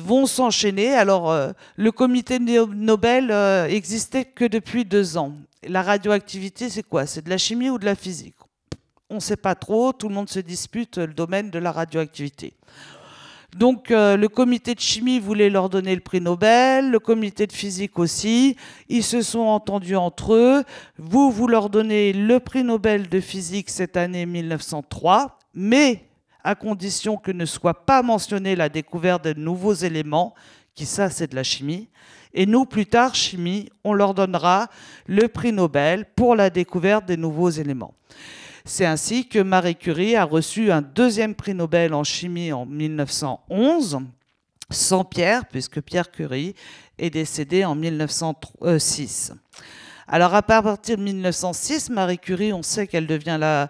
vont s'enchaîner. Alors, euh, le comité Nobel n'existait euh, existait que depuis deux ans. La radioactivité, c'est quoi C'est de la chimie ou de la physique On ne sait pas trop. Tout le monde se dispute le domaine de la radioactivité. Donc, le comité de chimie voulait leur donner le prix Nobel, le comité de physique aussi. Ils se sont entendus entre eux. Vous, vous leur donnez le prix Nobel de physique cette année 1903, mais à condition que ne soit pas mentionnée la découverte de nouveaux éléments, qui ça c'est de la chimie. Et nous, plus tard, chimie, on leur donnera le prix Nobel pour la découverte des nouveaux éléments. C'est ainsi que Marie Curie a reçu un deuxième prix Nobel en chimie en 1911, sans Pierre, puisque Pierre Curie est décédé en 1906. Alors à partir de 1906, Marie Curie, on sait qu'elle devient la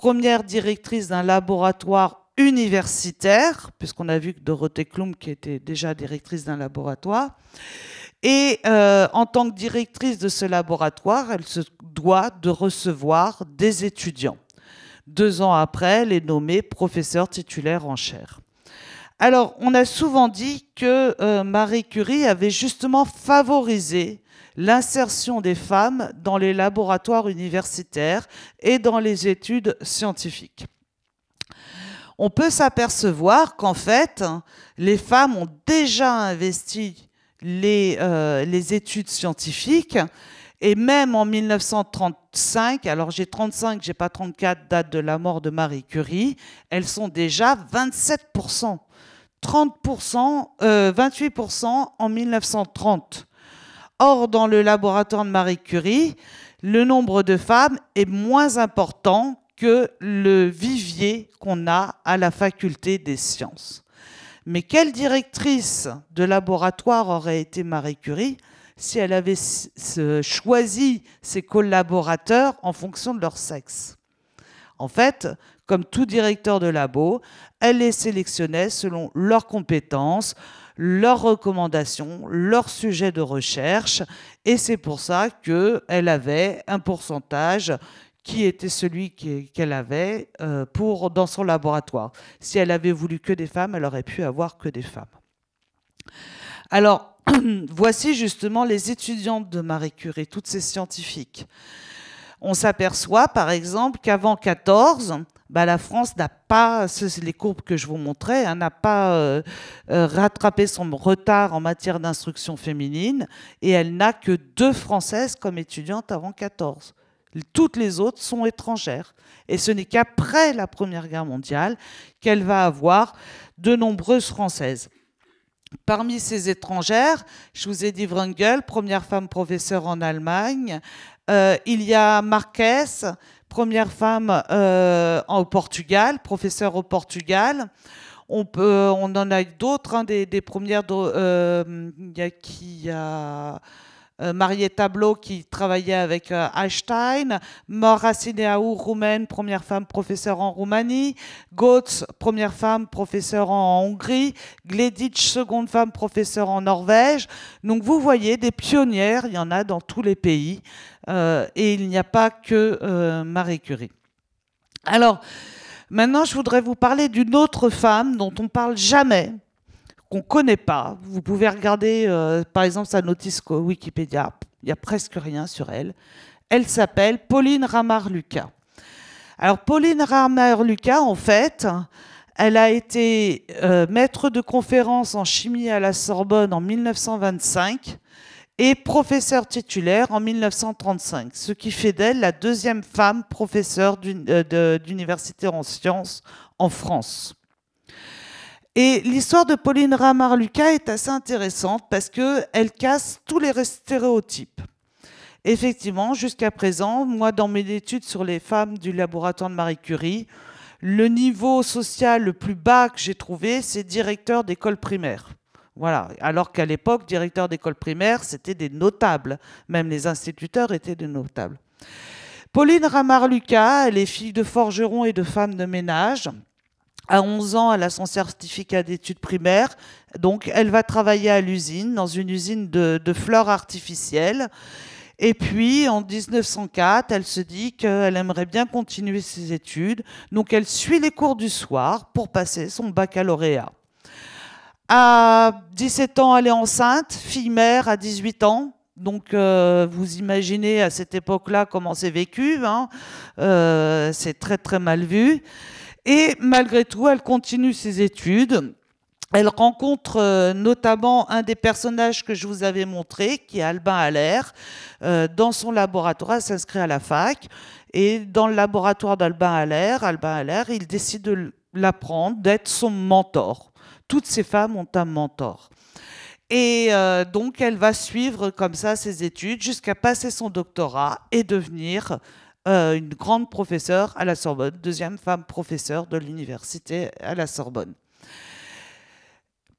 première directrice d'un laboratoire universitaire, puisqu'on a vu que Dorothée Klum, qui était déjà directrice d'un laboratoire, et euh, en tant que directrice de ce laboratoire, elle se doit de recevoir des étudiants. Deux ans après, elle est nommée professeure titulaire en chaire. Alors, on a souvent dit que euh, Marie Curie avait justement favorisé l'insertion des femmes dans les laboratoires universitaires et dans les études scientifiques. On peut s'apercevoir qu'en fait, les femmes ont déjà investi les, euh, études scientifiques et même en 1935, alors j'ai 35, j'ai pas 34 date de la mort de Marie Curie, elles sont déjà 27 30 28 en 1930. Or, dans le laboratoire de Marie Curie, le nombre de femmes est moins important que le vivier qu'on a à la faculté des sciences. Mais quelle directrice de laboratoire aurait été Marie Curie si elle avait choisi ses collaborateurs en fonction de leur sexe En fait, comme tout directeur de labo, elle les sélectionnait selon leurs compétences, leurs recommandations, leurs sujets de recherche, et c'est pour ça qu'elle avait un pourcentage qui était celui qu'elle avait euh, pour, dans son laboratoire. Si elle avait voulu que des femmes, elle aurait pu avoir que des femmes. Alors, (clears throat) voici justement les étudiantes de Marie Curie, toutes ces scientifiques. On s'aperçoit par exemple qu'avant 14, bah, la France n'a pas, les courbes que je vous montrais, hein, n'a pas euh, euh, rattrapé son retard en matière d'instruction féminine et elle n'a que deux Françaises comme étudiantes avant 14. Toutes les autres sont étrangères. Et ce n'est qu'après la Première Guerre mondiale qu'elle va avoir de nombreuses Françaises. Parmi ces étrangères, je vous ai dit Wrangel, première femme professeure en Allemagne. Euh, il y a Marquès, première femme au euh, Portugal, professeure au Portugal. On, peut, on en a d'autres, hein, des, premières. Euh, il y a qui a euh, marié Tableau qui travaillait avec Einstein, Mora Sineau, roumaine, première femme professeure en Roumanie, Gautz, première femme professeure en Hongrie, Gleditsch, seconde femme professeure en Norvège. Donc vous voyez des pionnières, il y en a dans tous les pays. Euh, et il n'y a pas que euh, Marie Curie. Alors, maintenant, je voudrais vous parler d'une autre femme dont on ne parle jamais, qu'on ne connaît pas. Vous pouvez regarder, euh, par exemple, sa notice Wikipédia. Il n'y a presque rien sur elle. Elle s'appelle Pauline Ramar-Lucas. Alors, Pauline Ramar-Lucas, en fait, elle a été maître de conférence en chimie à la Sorbonne en 1925 et professeur titulaire en 1935, ce qui fait d'elle la deuxième femme professeure euh, d'université en sciences en France. Et l'histoire de Pauline Ramar-Lucas est assez intéressante parce qu'elle casse tous les stéréotypes. Effectivement, jusqu'à présent, moi, dans mes études sur les femmes du laboratoire de Marie Curie, le niveau social le plus bas que j'ai trouvé, c'est directeur d'école primaire. Voilà. Alors qu'à l'époque, directeur d'école primaire, c'était des notables. Même les instituteurs étaient des notables. Pauline ramar lucas elle est fille de forgeron et de femme de ménage. À 11 ans, elle a son certificat d'études primaires. Donc, elle va travailler à l'usine, dans une usine de, de fleurs artificielles. Et puis, en 1904, elle se dit qu'elle aimerait bien continuer ses études. Donc, elle suit les cours du soir pour passer son baccalauréat. À 17 ans, elle est enceinte, fille-mère à 18 ans. Donc, euh, vous imaginez à cette époque-là comment c'est vécu. Hein. Euh, c'est très, très mal vu. Et malgré tout, elle continue ses études. Elle rencontre euh, notamment un des personnages que je vous avais montré, qui est Albin Allaire, dans son laboratoire. Elle s'inscrit à la fac. Et dans le laboratoire d'Albin Allaire, Albin Allaire, il décide de l'apprendre, d'être son mentor toutes ces femmes ont un mentor. Et euh, donc, elle va suivre comme ça ses études jusqu'à passer son doctorat et devenir euh, une grande professeure à la Sorbonne, deuxième femme professeure de l'université à la Sorbonne.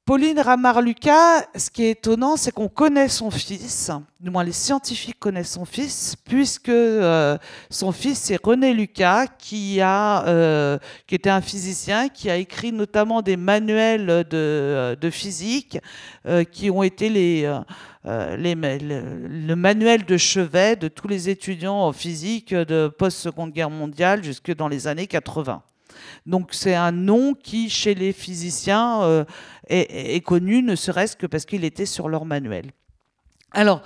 Pauline Ramar-Lucas, ce qui est étonnant, c'est qu'on connaît son fils, du moins les scientifiques connaissent son fils, puisque euh, son fils, c'est René Lucas, qui, a, euh, qui était un physicien, qui a écrit notamment des manuels de, physique, euh, qui ont été les, le, le, manuel de chevet de tous les étudiants en physique de post-seconde guerre mondiale jusque dans les années 80. Donc c'est un nom qui, chez les physiciens, euh, est, connu, ne serait-ce que parce qu'il était sur leur manuel. Alors,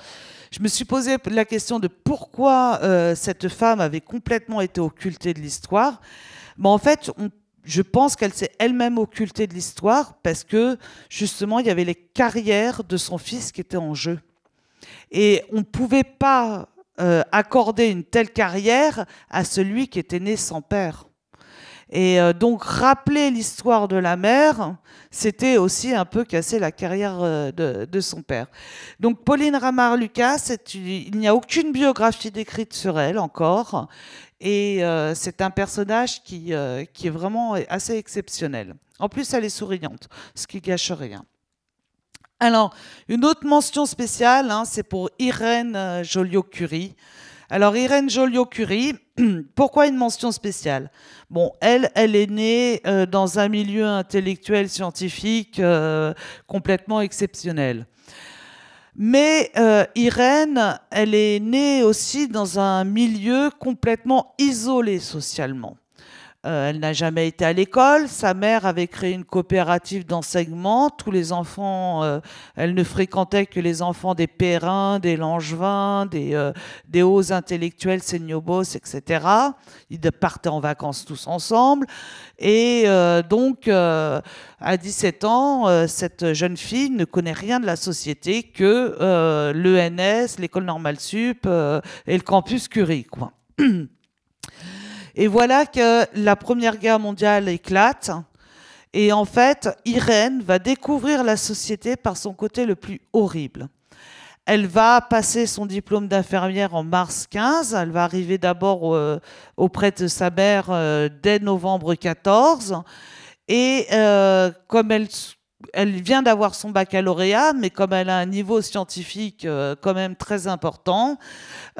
je me suis posé la question de pourquoi euh, cette femme avait complètement été occultée de l'histoire. Mais en fait, je pense qu'elle s'est elle-même occultée de l'histoire parce que justement il y avait les carrières de son fils qui étaient en jeu. Et on ne pouvait pas euh, accorder une telle carrière à celui qui était né sans père. Et euh, donc rappeler l'histoire de la mère, c'était aussi un peu casser la carrière euh, de, son père. Donc Pauline Ramar Lucas, il n'y a aucune biographie décrite sur elle encore. Et euh, c'est un personnage qui, qui est vraiment assez exceptionnel. En plus, elle est souriante, ce qui gâche rien. Alors, une autre mention spéciale, hein, c'est pour Irène Joliot-Curie. Alors Irène Joliot-Curie, (clears throat) pourquoi une mention spéciale Bon, elle, elle est née euh, dans un milieu intellectuel scientifique euh, complètement exceptionnel. Mais euh, Irène, elle est née aussi dans un milieu complètement isolé socialement. Euh, elle n'a jamais été à l'école. Sa mère avait créé une coopérative d'enseignement. Tous les enfants, euh, elle ne fréquentait que les enfants des Perrins, des Langevins, des, euh, des hauts intellectuels, seniobos, etc. Ils partaient en vacances tous ensemble. Et donc, à 17 ans, cette jeune fille ne connaît rien de la société que l'ENS, l'école normale sup et le campus Curie. Quoi. (clears throat) Et voilà que la Première Guerre mondiale éclate. Et en fait, Irène va découvrir la société par son côté le plus horrible. Elle va passer son diplôme d'infirmière en mars 15. Elle va arriver d'abord euh, auprès de sa mère euh, dès novembre 14. Et euh, comme elle elle vient d'avoir son baccalauréat, mais comme elle a un niveau scientifique euh, quand même très important,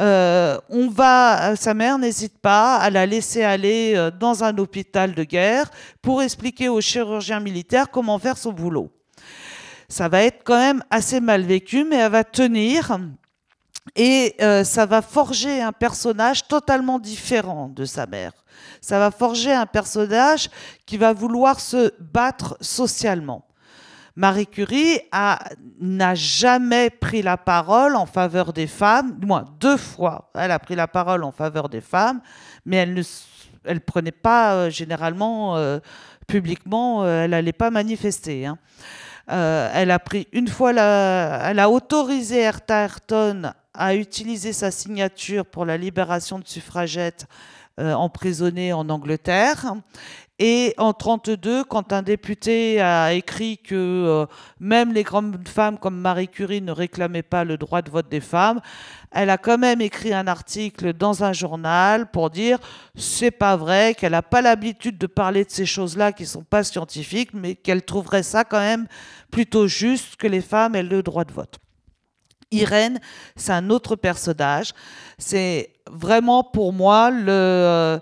euh, on va, sa mère n'hésite pas à la laisser aller euh, dans un hôpital de guerre pour expliquer aux chirurgiens militaires comment faire son boulot. Ça va être quand même assez mal vécu, mais elle va tenir. Et ça va forger un personnage totalement différent de sa mère. Ça va forger un personnage qui va vouloir se battre socialement. Marie Curie n'a jamais pris la parole en faveur des femmes, du moins deux fois, elle a pris la parole en faveur des femmes, mais elle ne elle prenait pas euh, généralement euh, publiquement, euh, elle n'allait pas manifester. Hein. elle a pris une fois, elle a autorisé Hertha Ayrton à utiliser sa signature pour la libération de suffragettes emprisonnées en Angleterre. Et en 32, quand un député a écrit que euh, même les grandes femmes comme Marie Curie ne réclamaient pas le droit de vote des femmes, elle a quand même écrit un article dans un journal pour dire c'est pas vrai, qu'elle n'a pas l'habitude de parler de ces choses-là qui sont pas scientifiques, mais qu'elle trouverait ça quand même plutôt juste que les femmes aient le droit de vote. Irène, c'est un autre personnage. C'est vraiment pour moi le euh,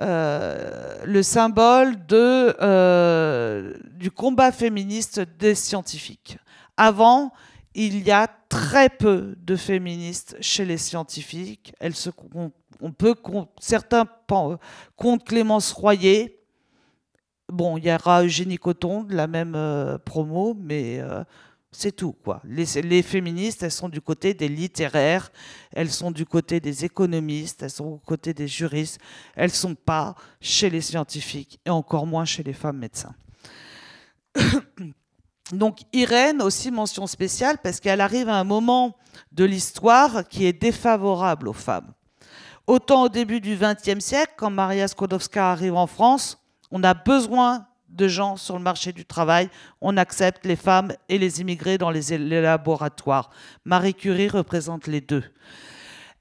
euh, le symbole de, euh, du combat féministe des scientifiques. Avant, il y a très peu de féministes chez les scientifiques. se, on, peut, certains comptent Clémence Royer. Bon, il y aura Eugénie Coton de la même euh, promo, mais c'est tout, quoi. Les, féministes, elles sont du côté des littéraires, elles sont du côté des économistes, elles sont du côté des juristes, elles ne sont pas chez les scientifiques et encore moins chez les femmes médecins. (coughs) Donc Irène, aussi mention spéciale, parce qu'elle arrive à un moment de l'histoire qui est défavorable aux femmes. Autant au début du XXe siècle, quand Maria Skłodowska arrive en France, on a besoin de gens sur le marché du travail, on accepte les femmes et les immigrés dans les laboratoires. Marie Curie représente les deux.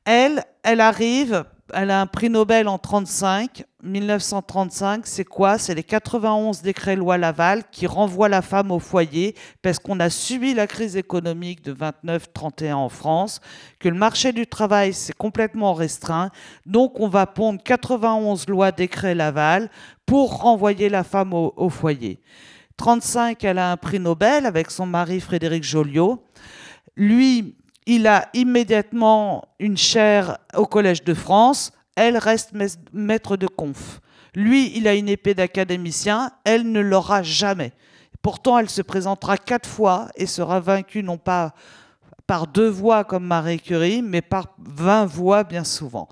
Elle, elle arrive elle a un prix Nobel en 35, 1935. C'est quoi C'est les 91 décrets-lois Laval qui renvoient la femme au foyer parce qu'on a subi la crise économique de 29-31 en France, que le marché du travail s'est complètement restreint. Donc on va pondre 91 lois décrets Laval pour renvoyer la femme au, foyer. 35, elle a un prix Nobel avec son mari Frédéric Joliot. Lui, il a immédiatement une chaire au Collège de France. Elle reste maître de conf. Lui, il a une épée d'académicien. Elle ne l'aura jamais. Pourtant, elle se présentera quatre fois et sera vaincue non pas par deux voix comme Marie Curie, mais par vingt voix bien souvent.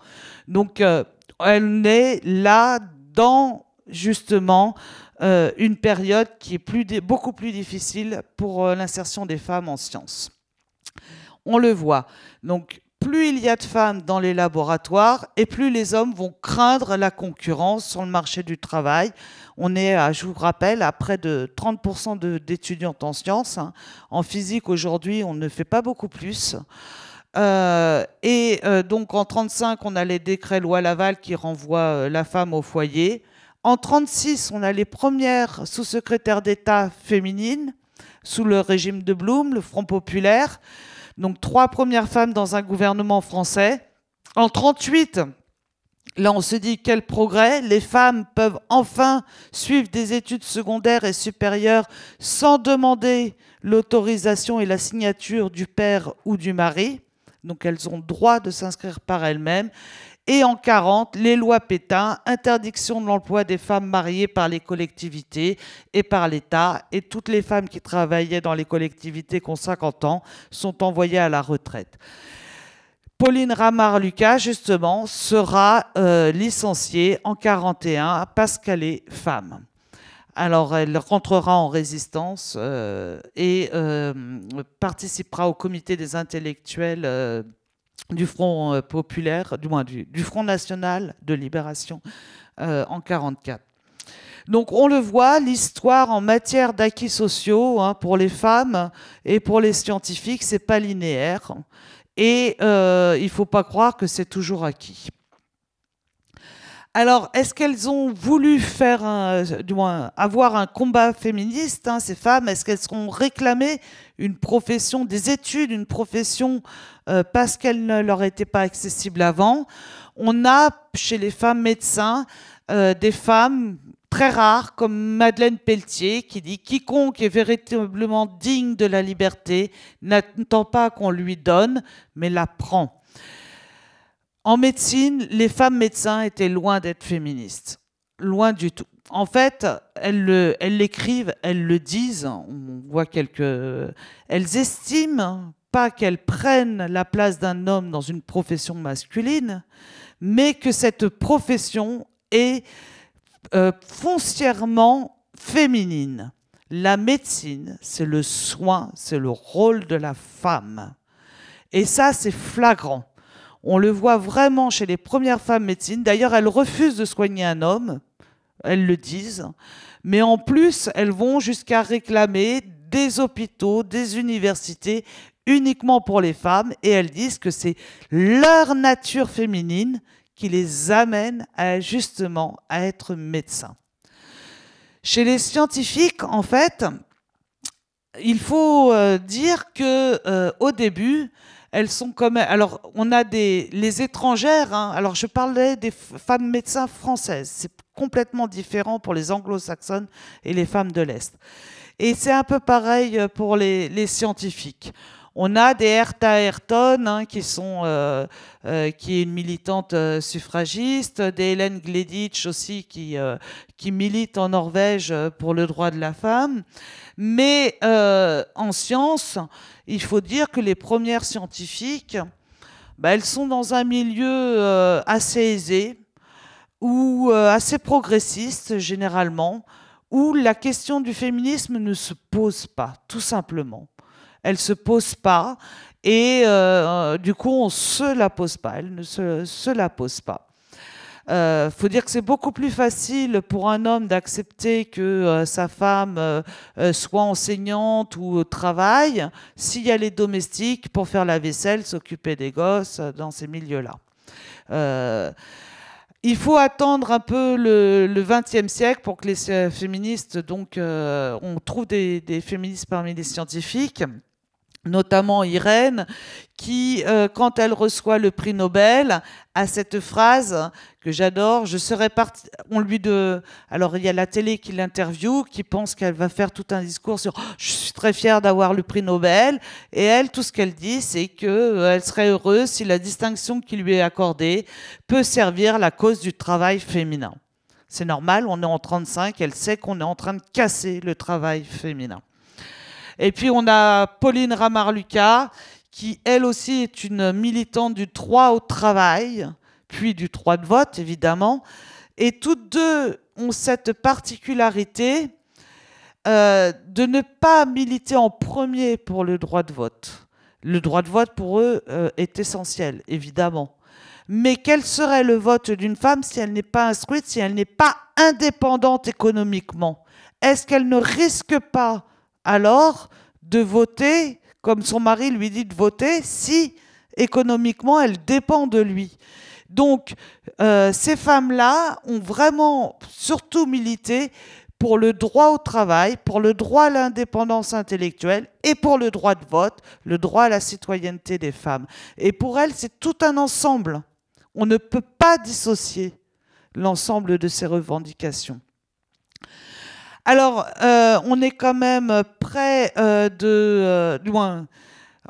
Donc, euh, elle est là dans justement euh, une période qui est beaucoup plus difficile pour euh, l'insertion des femmes en sciences on le voit. Donc plus il y a de femmes dans les laboratoires et plus les hommes vont craindre la concurrence sur le marché du travail. On est, je vous rappelle, à près de 30% d'étudiantes en sciences. Hein. En physique, aujourd'hui, on ne fait pas beaucoup plus. Euh, et euh, donc en 35, on a les décrets loi Laval qui renvoient euh, la femme au foyer. En 36, on a les premières sous-secrétaires d'État féminines sous le régime de Blum, le Front populaire donc trois premières femmes dans un gouvernement français. En 38, là on se dit quel progrès, les femmes peuvent enfin suivre des études secondaires et supérieures sans demander l'autorisation et la signature du père ou du mari. Donc elles ont droit de s'inscrire par elles-mêmes. Et en 40, les lois Pétain, interdiction de l'emploi des femmes mariées par les collectivités et par l'État. Et toutes les femmes qui travaillaient dans les collectivités qui ont 50 ans sont envoyées à la retraite. Pauline Ramar lucas justement, sera euh, licenciée en 1941 parce qu'elle est femme. Alors, elle rentrera en résistance euh, et euh, participera au comité des intellectuels du Front euh, populaire, du moins du, Front national de libération euh, en 1944. Donc on le voit, l'histoire en matière d'acquis sociaux hein, pour les femmes et pour les scientifiques, c'est pas linéaire. Et euh, il ne faut pas croire que c'est toujours acquis. Alors, est-ce qu'elles ont voulu faire, du moins, avoir un combat féministe, hein, ces femmes Est-ce qu'elles ont réclamé une profession des études, une profession euh, parce qu'elles ne leur était pas accessible avant On a chez les femmes médecins euh, des femmes très rares, comme Madeleine Pelletier, qui dit Quiconque est véritablement digne de la liberté n'attend pas qu'on lui donne, mais la prend. En médecine, les femmes médecins étaient loin d'être féministes. Loin du tout. En fait, elles l'écrivent, elles, le disent, on voit quelques... Elles estiment pas qu'elles prennent la place d'un homme dans une profession masculine, mais que cette profession est euh, foncièrement féminine. La médecine, c'est le soin, c'est le rôle de la femme. Et ça, c'est flagrant. On le voit vraiment chez les premières femmes médecines. D'ailleurs, elles refusent de soigner un homme, elles le disent. Mais en plus, elles vont jusqu'à réclamer des hôpitaux, des universités uniquement pour les femmes et elles disent que c'est leur nature féminine qui les amène à, justement à être médecins. Chez les scientifiques, en fait, il faut euh, dire que euh, au début, elles sont comme. Alors, on a des. Les étrangères, hein. alors je parlais des femmes médecins françaises. C'est complètement différent pour les anglo-saxonnes et les femmes de l'Est. Et c'est un peu pareil pour les, les scientifiques. On a des Hertha Ayrton, hein, euh, euh, qui, est une militante euh, suffragiste, des Hélène Gleditsch aussi, qui, milite en Norvège pour le droit de la femme. Mais en science, il faut dire que les premières scientifiques, bah, elles sont dans un milieu assez aisé ou assez progressiste généralement, où la question du féminisme ne se pose pas, tout simplement elle se pose pas et euh, du coup on se la pose pas, elle ne se, la pose pas. Il euh, faut dire que c'est beaucoup plus facile pour un homme d'accepter que euh, sa femme soit enseignante ou travaille y a les domestiques, pour faire la vaisselle, s'occuper des gosses dans ces milieux-là. il faut attendre un peu le XXe siècle pour que les féministes, donc, on trouve des féministes parmi les scientifiques notamment Irène, qui, euh, quand elle reçoit le prix Nobel, a cette phrase que j'adore, je serai partie, on lui de, alors il y a la télé qui l'interviewe, qui pense qu'elle va faire tout un discours sur, oh, je suis très fière d'avoir le prix Nobel, et elle, tout ce qu'elle dit, c'est que euh, elle serait heureuse si la distinction qui lui est accordée peut servir la cause du travail féminin. C'est normal, on est en 35, elle sait qu'on est en train de casser le travail féminin. Et puis on a Pauline Ramar-Lucas, qui elle aussi est une militante du droit au travail, puis du droit de vote, évidemment. Et toutes deux ont cette particularité euh, de ne pas militer en premier pour le droit de vote. Le droit de vote pour eux euh, est essentiel, évidemment. Mais quel serait le vote d'une femme si elle n'est pas instruite, si elle n'est pas indépendante économiquement Est-ce qu'elle ne risque pas alors de voter comme son mari lui dit de voter si économiquement elle dépend de lui. Donc euh, ces femmes-là ont vraiment surtout milité pour le droit au travail, pour le droit à l'indépendance intellectuelle et pour le droit de vote, le droit à la citoyenneté des femmes. Et pour elles, c'est tout un ensemble. On ne peut pas dissocier l'ensemble de ces revendications. Alors, euh, on est quand même près euh, de euh, loin.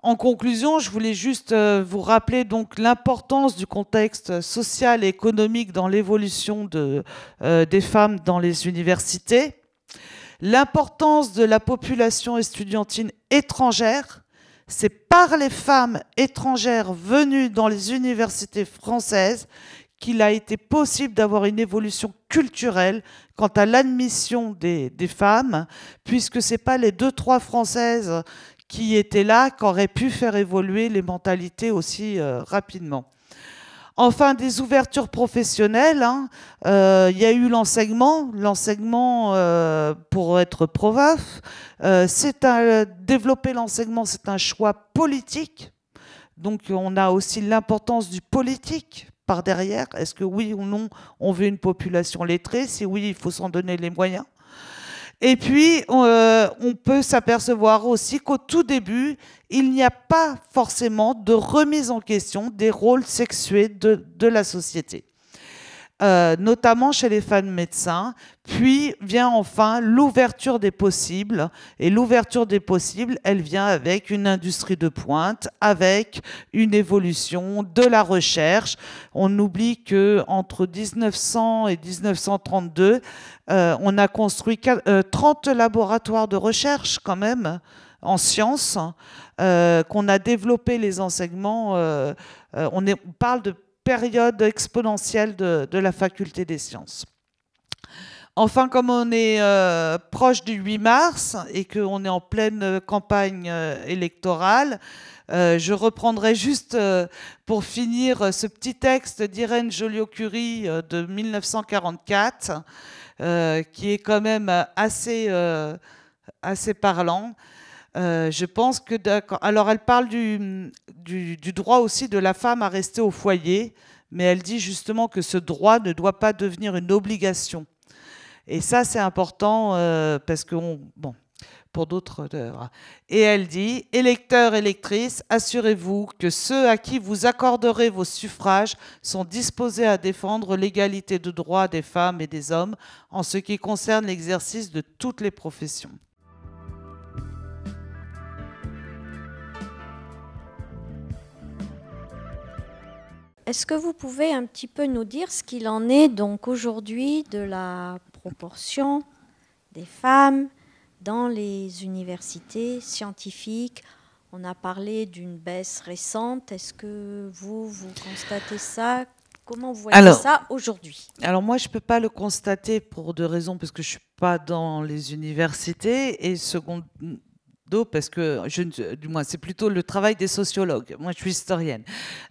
En conclusion, je voulais juste vous rappeler donc l'importance du contexte social et économique dans l'évolution des femmes dans les universités, l'importance de la population estudiantine étrangère. C'est par les femmes étrangères venues dans les universités françaises qu'il a été possible d'avoir une évolution culturelle quant à l'admission des, femmes, puisque ce n'est pas les deux, trois Françaises qui étaient là qu'auraient pu faire évoluer les mentalités aussi euh, rapidement. Enfin, des ouvertures professionnelles. Hein. Euh, il y a eu l'enseignement. L'enseignement, euh, pour être provaf, c'est un, développer l'enseignement, c'est un choix politique. Donc, on a aussi l'importance du politique par derrière Est-ce que oui ou non, on veut une population lettrée Si oui, il faut s'en donner les moyens. Et puis, euh, on peut s'apercevoir aussi qu'au tout début, il n'y a pas forcément de remise en question des rôles sexués de la société. Euh, notamment chez les femmes médecins. Puis vient enfin l'ouverture des possibles. Et l'ouverture des possibles, elle vient avec une industrie de pointe, avec une évolution de la recherche. On oublie que entre 1900 et 1932, euh, on a construit 30 euh, laboratoires de recherche quand même en sciences, qu'on a développé les enseignements. on, parle de période exponentielle de, la faculté des sciences. Enfin, comme on est euh, proche du 8 mars et qu'on est en pleine campagne euh, électorale, euh, je reprendrai juste pour finir ce petit texte d'Irène Joliot-Curie de 1944, qui est quand même assez parlant. Euh, je pense que alors elle parle du, droit aussi de la femme à rester au foyer, mais elle dit justement que ce droit ne doit pas devenir une obligation. Et ça c'est important euh, parce que bon pour d'autres œuvres. Et elle dit Électeurs, électrices, assurez-vous que ceux à qui vous accorderez vos suffrages sont disposés à défendre l'égalité de droit des femmes et des hommes en ce qui concerne l'exercice de toutes les professions. Est-ce que vous pouvez un petit peu nous dire ce qu'il en est donc aujourd'hui de la proportion des femmes dans les universités scientifiques On a parlé d'une baisse récente. Est-ce que vous, vous constatez ça Comment vous voyez alors, ça aujourd'hui Alors moi, je ne peux pas le constater pour deux raisons, parce que je ne suis pas dans les universités. Et seconde, parce que, je, du moins, c'est plutôt le travail des sociologues. Moi, je suis historienne.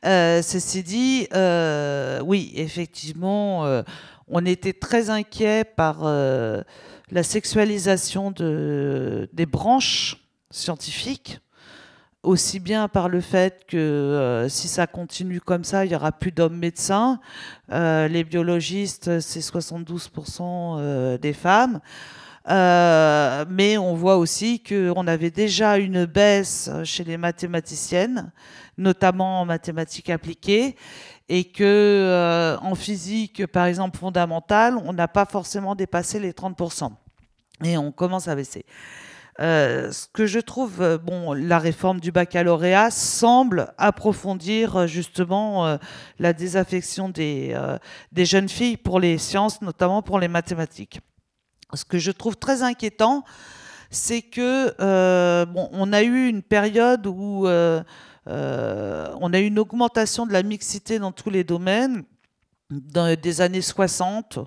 Euh, ceci dit, euh, oui, effectivement, euh, on était très inquiet par la sexualisation de, des branches scientifiques aussi bien par le fait que si ça continue comme ça, il n'y aura plus d'hommes médecins. les biologistes, c'est 72% des femmes. Euh, mais on voit aussi qu'on avait déjà une baisse chez les mathématiciennes, notamment en mathématiques appliquées, et que euh, en physique, par exemple fondamentale, on n'a pas forcément dépassé les 30%. Et on commence à baisser. Euh, ce que je trouve, euh, bon, la réforme du baccalauréat semble approfondir justement la désaffection des, des jeunes filles pour les sciences, notamment pour les mathématiques. Ce que je trouve très inquiétant, c'est que euh, on a eu une période où euh, euh, on a eu une augmentation de la mixité dans tous les domaines des années 60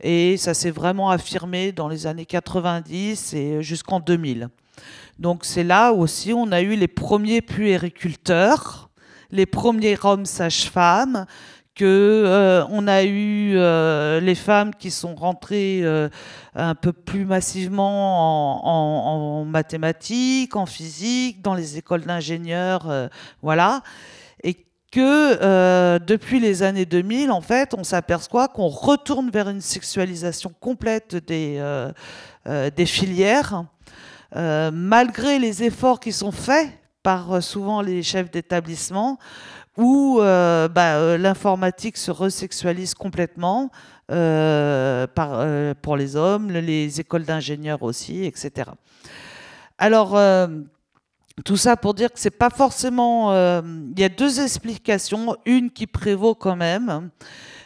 et ça s'est vraiment affirmé dans les années 90 et jusqu'en 2000. Donc c'est là aussi on a eu les premiers puériculteurs, les premiers hommes sages-femmes, que euh, on a eu euh, les femmes qui sont rentrées euh, un peu plus massivement en, mathématiques, en physique, dans les écoles d'ingénieurs, voilà, et que depuis les années 2000, en fait, on s'aperçoit qu'on retourne vers une sexualisation complète des, des filières, malgré les efforts qui sont faits par souvent les chefs d'établissement où euh, bah, euh, l'informatique se resexualise complètement euh, pour les hommes, les écoles d'ingénieurs aussi, etc. Alors, tout ça pour dire que c'est pas forcément. Il y a deux explications, une qui prévaut quand même,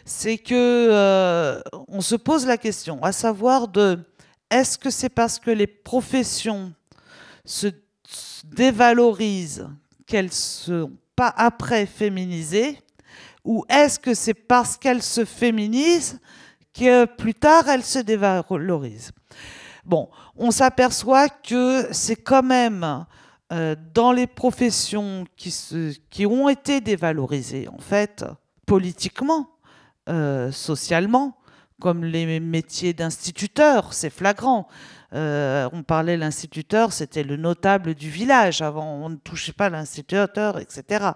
c'est que on se pose la question, à savoir de est-ce que c'est parce que les professions se dévalorisent qu'elles sont après féminiser Ou est-ce que c'est parce qu'elle se féminise que plus tard elle se dévalorise Bon, on s'aperçoit que c'est quand même euh, dans les professions qui, ont été dévalorisées, en fait, politiquement, euh, socialement, comme les métiers d'instituteurs, c'est flagrant. Euh, on parlait l'instituteur, c'était le notable du village. Avant, on ne touchait pas l'instituteur, etc.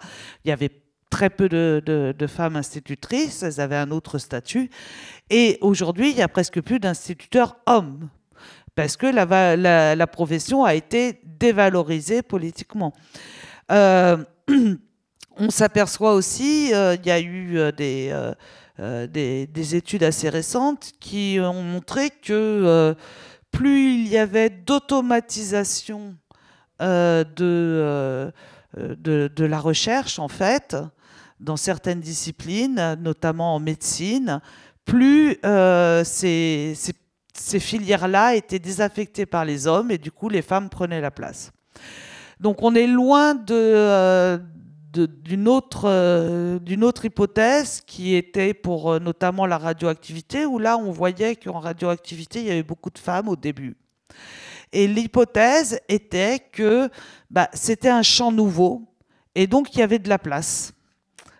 Il y avait très peu de, femmes institutrices, elles avaient un autre statut. Et aujourd'hui, il n'y a presque plus d'instituteurs hommes, parce que la, profession a été dévalorisée politiquement. Euh, (clears throat) on s'aperçoit aussi, euh, il y a eu des, études assez récentes qui ont montré que plus il y avait d'automatisation euh, euh, de, de, la recherche, en fait, dans certaines disciplines, notamment en médecine, plus euh, ces, ces filières-là étaient désaffectées par les hommes et du coup les femmes prenaient la place. Donc on est loin de, d'une autre, euh, d'une autre, hypothèse qui était pour euh, notamment la radioactivité, où là on voyait qu'en radioactivité, il y avait beaucoup de femmes au début. Et l'hypothèse était que bah, c'était un champ nouveau, et donc il y avait de la place.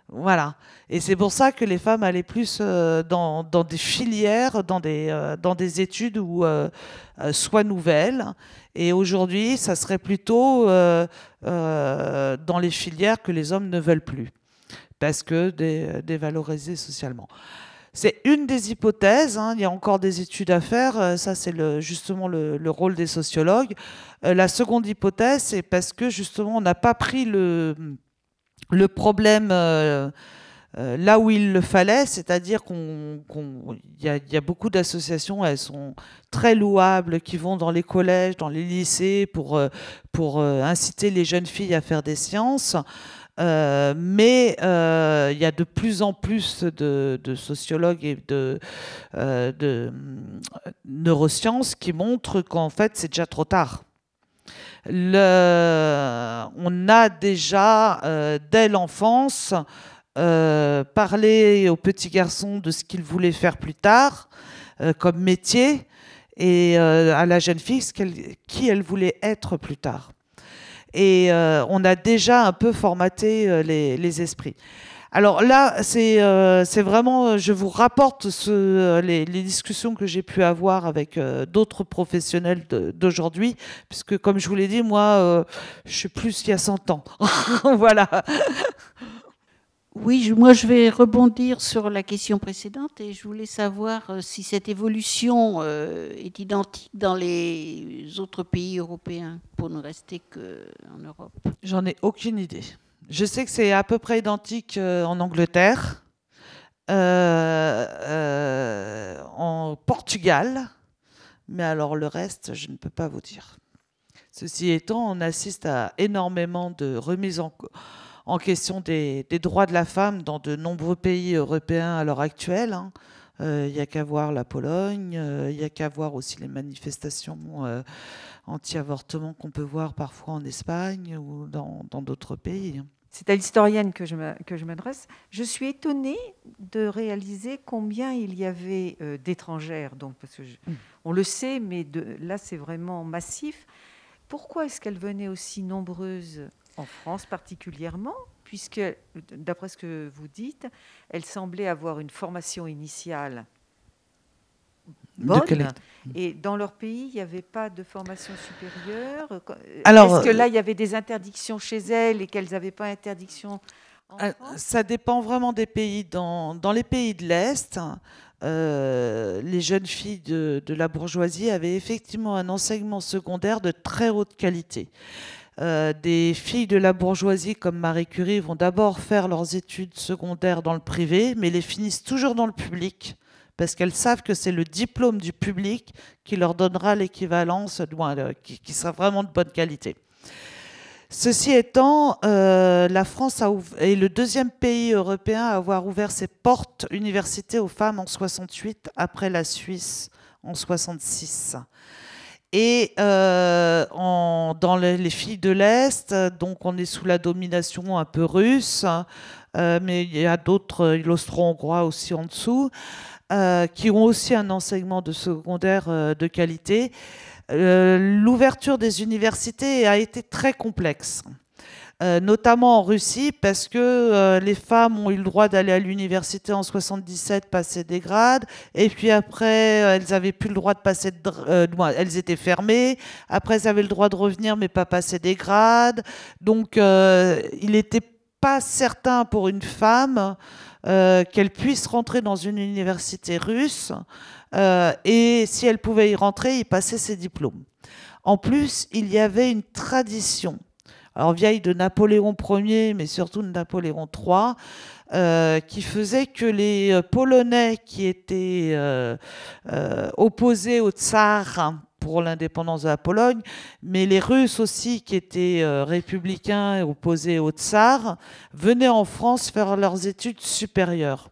Voilà. Et c'est pour ça que les femmes allaient plus euh, dans, dans, des filières, dans des, dans des études ou soit nouvelles, et aujourd'hui, ça serait plutôt euh, euh, dans les filières que les hommes ne veulent plus, parce que dévalorisés socialement. C'est une des hypothèses, hein, il y a encore des études à faire, euh, ça c'est justement le, rôle des sociologues. la seconde hypothèse, c'est parce que justement on n'a pas pris le problème euh, là où il le fallait, c'est-à-dire qu'il y, a beaucoup d'associations, elles sont très louables, qui vont dans les collèges, dans les lycées pour euh, euh, inciter les jeunes filles à faire des sciences. mais il y a de plus en plus de, sociologues et de, neurosciences qui montrent qu'en fait, c'est déjà trop tard. on a déjà, dès l'enfance, euh, parler aux petits garçons de ce qu'ils voulaient faire plus tard euh, comme métier et euh, à la jeune fille qui elle voulait être plus tard. Et on a déjà un peu formaté les, esprits. Alors là, c'est vraiment, je vous rapporte ce, les, discussions que j'ai pu avoir avec d'autres professionnels d'aujourd'hui, puisque comme je vous l'ai dit, moi, je suis plus qu'il y a 100 ans. (laughs) voilà. Oui, moi je vais rebondir sur la question précédente et je voulais savoir euh, si cette évolution euh, est identique dans les autres pays européens pour ne rester qu'en Europe. J'en ai aucune idée. Je sais que c'est à peu près identique euh, en Angleterre, en Portugal, mais alors le reste, je ne peux pas vous dire. Ceci étant, on assiste à énormément de remises en cause en question des, droits de la femme dans de nombreux pays européens à l'heure actuelle. Hein. Euh, il hein. n'y a qu'à voir la Pologne, euh, il n'y a qu'à voir aussi les manifestations euh, anti-avortement qu'on peut voir parfois en Espagne ou dans d'autres pays. C'est à l'historienne que je m'adresse. Je suis étonnée de réaliser combien il y avait d'étrangères, donc parce que hmm. on le sait, mais de, là c'est vraiment massif. Pourquoi est-ce qu'elles venaient aussi nombreuses en France particulièrement, puisque, d'après ce que vous dites, elle semblaient avoir une formation initiale bonne. Et dans leur pays, il n'y avait pas de formation supérieure. Est-ce que là, euh, il y avait des interdictions chez elles et qu'elles n'avaient pas interdiction en ah, Ça dépend vraiment des pays. Dans, les pays de l'Est, euh, les jeunes filles de, de la bourgeoisie avaient effectivement un enseignement secondaire de très haute qualité. Euh, des filles de la bourgeoisie comme Marie Curie vont d'abord faire leurs études secondaires dans le privé, mais les finissent toujours dans le public parce qu'elles savent que c'est le diplôme du public qui leur donnera l'équivalence, euh, euh, qui sera vraiment de bonne qualité. Ceci étant, la France est le deuxième pays européen à avoir ouvert ses portes universitaires aux femmes en 68 après la Suisse en 66. Et euh, en, dans les, filles de l'Est, donc on est sous la domination un peu russe, euh, mais il y a d'autres, l'austro-hongrois aussi en dessous, euh, qui ont aussi un enseignement de secondaire euh, de qualité. Euh, l'ouverture des universités a été très complexe. Euh, notamment en Russie, parce que euh, les femmes ont eu le droit d'aller à l'université en 77, passer des grades, et puis après, euh, elles avaient plus le droit de passer, elles étaient fermées, après, elles avaient le droit de revenir, mais pas passer des grades. Donc, il n'était pas certain pour une femme qu'elle puisse rentrer dans une université russe et si elle pouvait y rentrer, y passer ses diplômes. En plus, il y avait une tradition alors vieille de Napoléon Ier, mais surtout de Napoléon III, euh, qui faisait que les euh, Polonais qui étaient euh, opposés au tsar pour l'indépendance de la Pologne, mais les Russes aussi qui étaient républicains et opposés au tsar, venaient en France faire leurs études supérieures.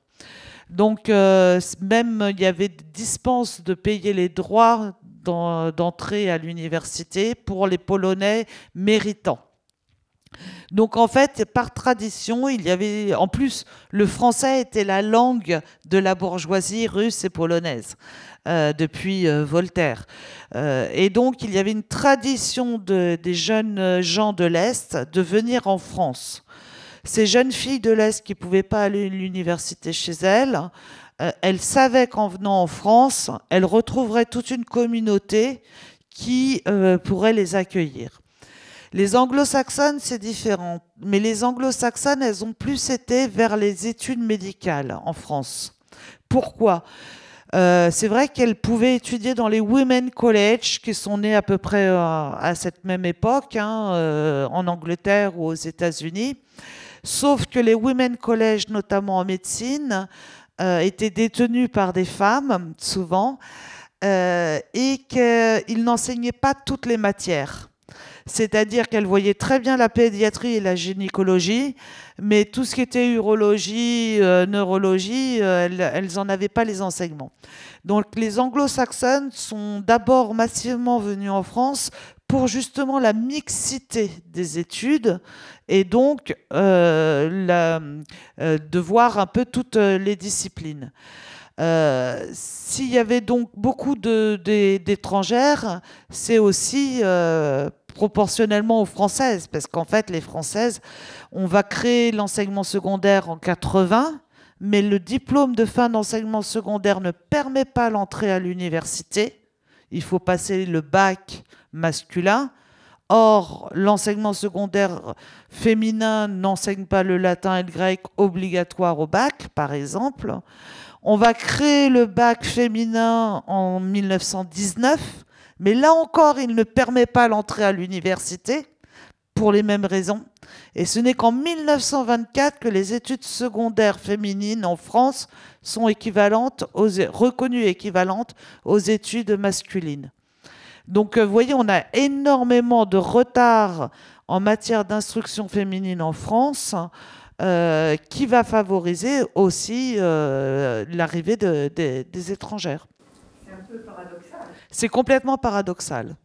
Donc même il y avait dispense de payer les droits d'entrée à l'université pour les Polonais méritants. Donc en fait, par tradition, il y avait en plus le français était la langue de la bourgeoisie russe et polonaise euh, depuis euh, Voltaire. Euh, et donc il y avait une tradition des jeunes gens de l'est de venir en France. Ces jeunes filles de l'est qui pouvaient pas aller à l'université chez elles, elles savaient qu'en venant en France, elles retrouveraient toute une communauté qui pourrait les accueillir. Les anglo-saxonnes, c'est différent. Mais les anglo-saxonnes, elles ont plus été vers les études médicales en France. Pourquoi euh, c'est vrai qu'elles pouvaient étudier dans les Women's Colleges, qui sont nés à peu près euh, à cette même époque, hein, euh, en Angleterre ou aux États-Unis. Sauf que les Women's Colleges, notamment en médecine, étaient détenus par des femmes, souvent, et qu'ils n'enseignaient pas toutes les matières c'est-à-dire qu'elles voyaient très bien la pédiatrie et la gynécologie, mais tout ce qui était urologie, euh, neurologie, euh, elles n'en avaient pas les enseignements. Donc les anglo-saxonnes sont d'abord massivement venus en France pour justement la mixité des études et donc euh, de voir un peu toutes les disciplines. S'il y avait donc beaucoup d'étrangères, c'est aussi proportionnellement aux Françaises, parce qu'en fait, les Françaises, on va créer l'enseignement secondaire en 80, mais le diplôme de fin d'enseignement secondaire ne permet pas l'entrée à l'université. Il faut passer le bac masculin. Or, l'enseignement secondaire féminin n'enseigne pas le latin et le grec obligatoire au bac, par exemple. On va créer le bac féminin en 1919 mais là encore, il ne permet pas l'entrée à l'université pour les mêmes raisons. Et ce n'est qu'en 1924 que les études secondaires féminines en France sont équivalentes reconnues équivalentes aux études masculines. Donc, vous euh, voyez, on a énormément de retard en matière d'instruction féminine en France. Euh, qui va favoriser aussi euh, l'arrivée des étrangères. C'est un peu paradoxal c'est complètement paradoxal.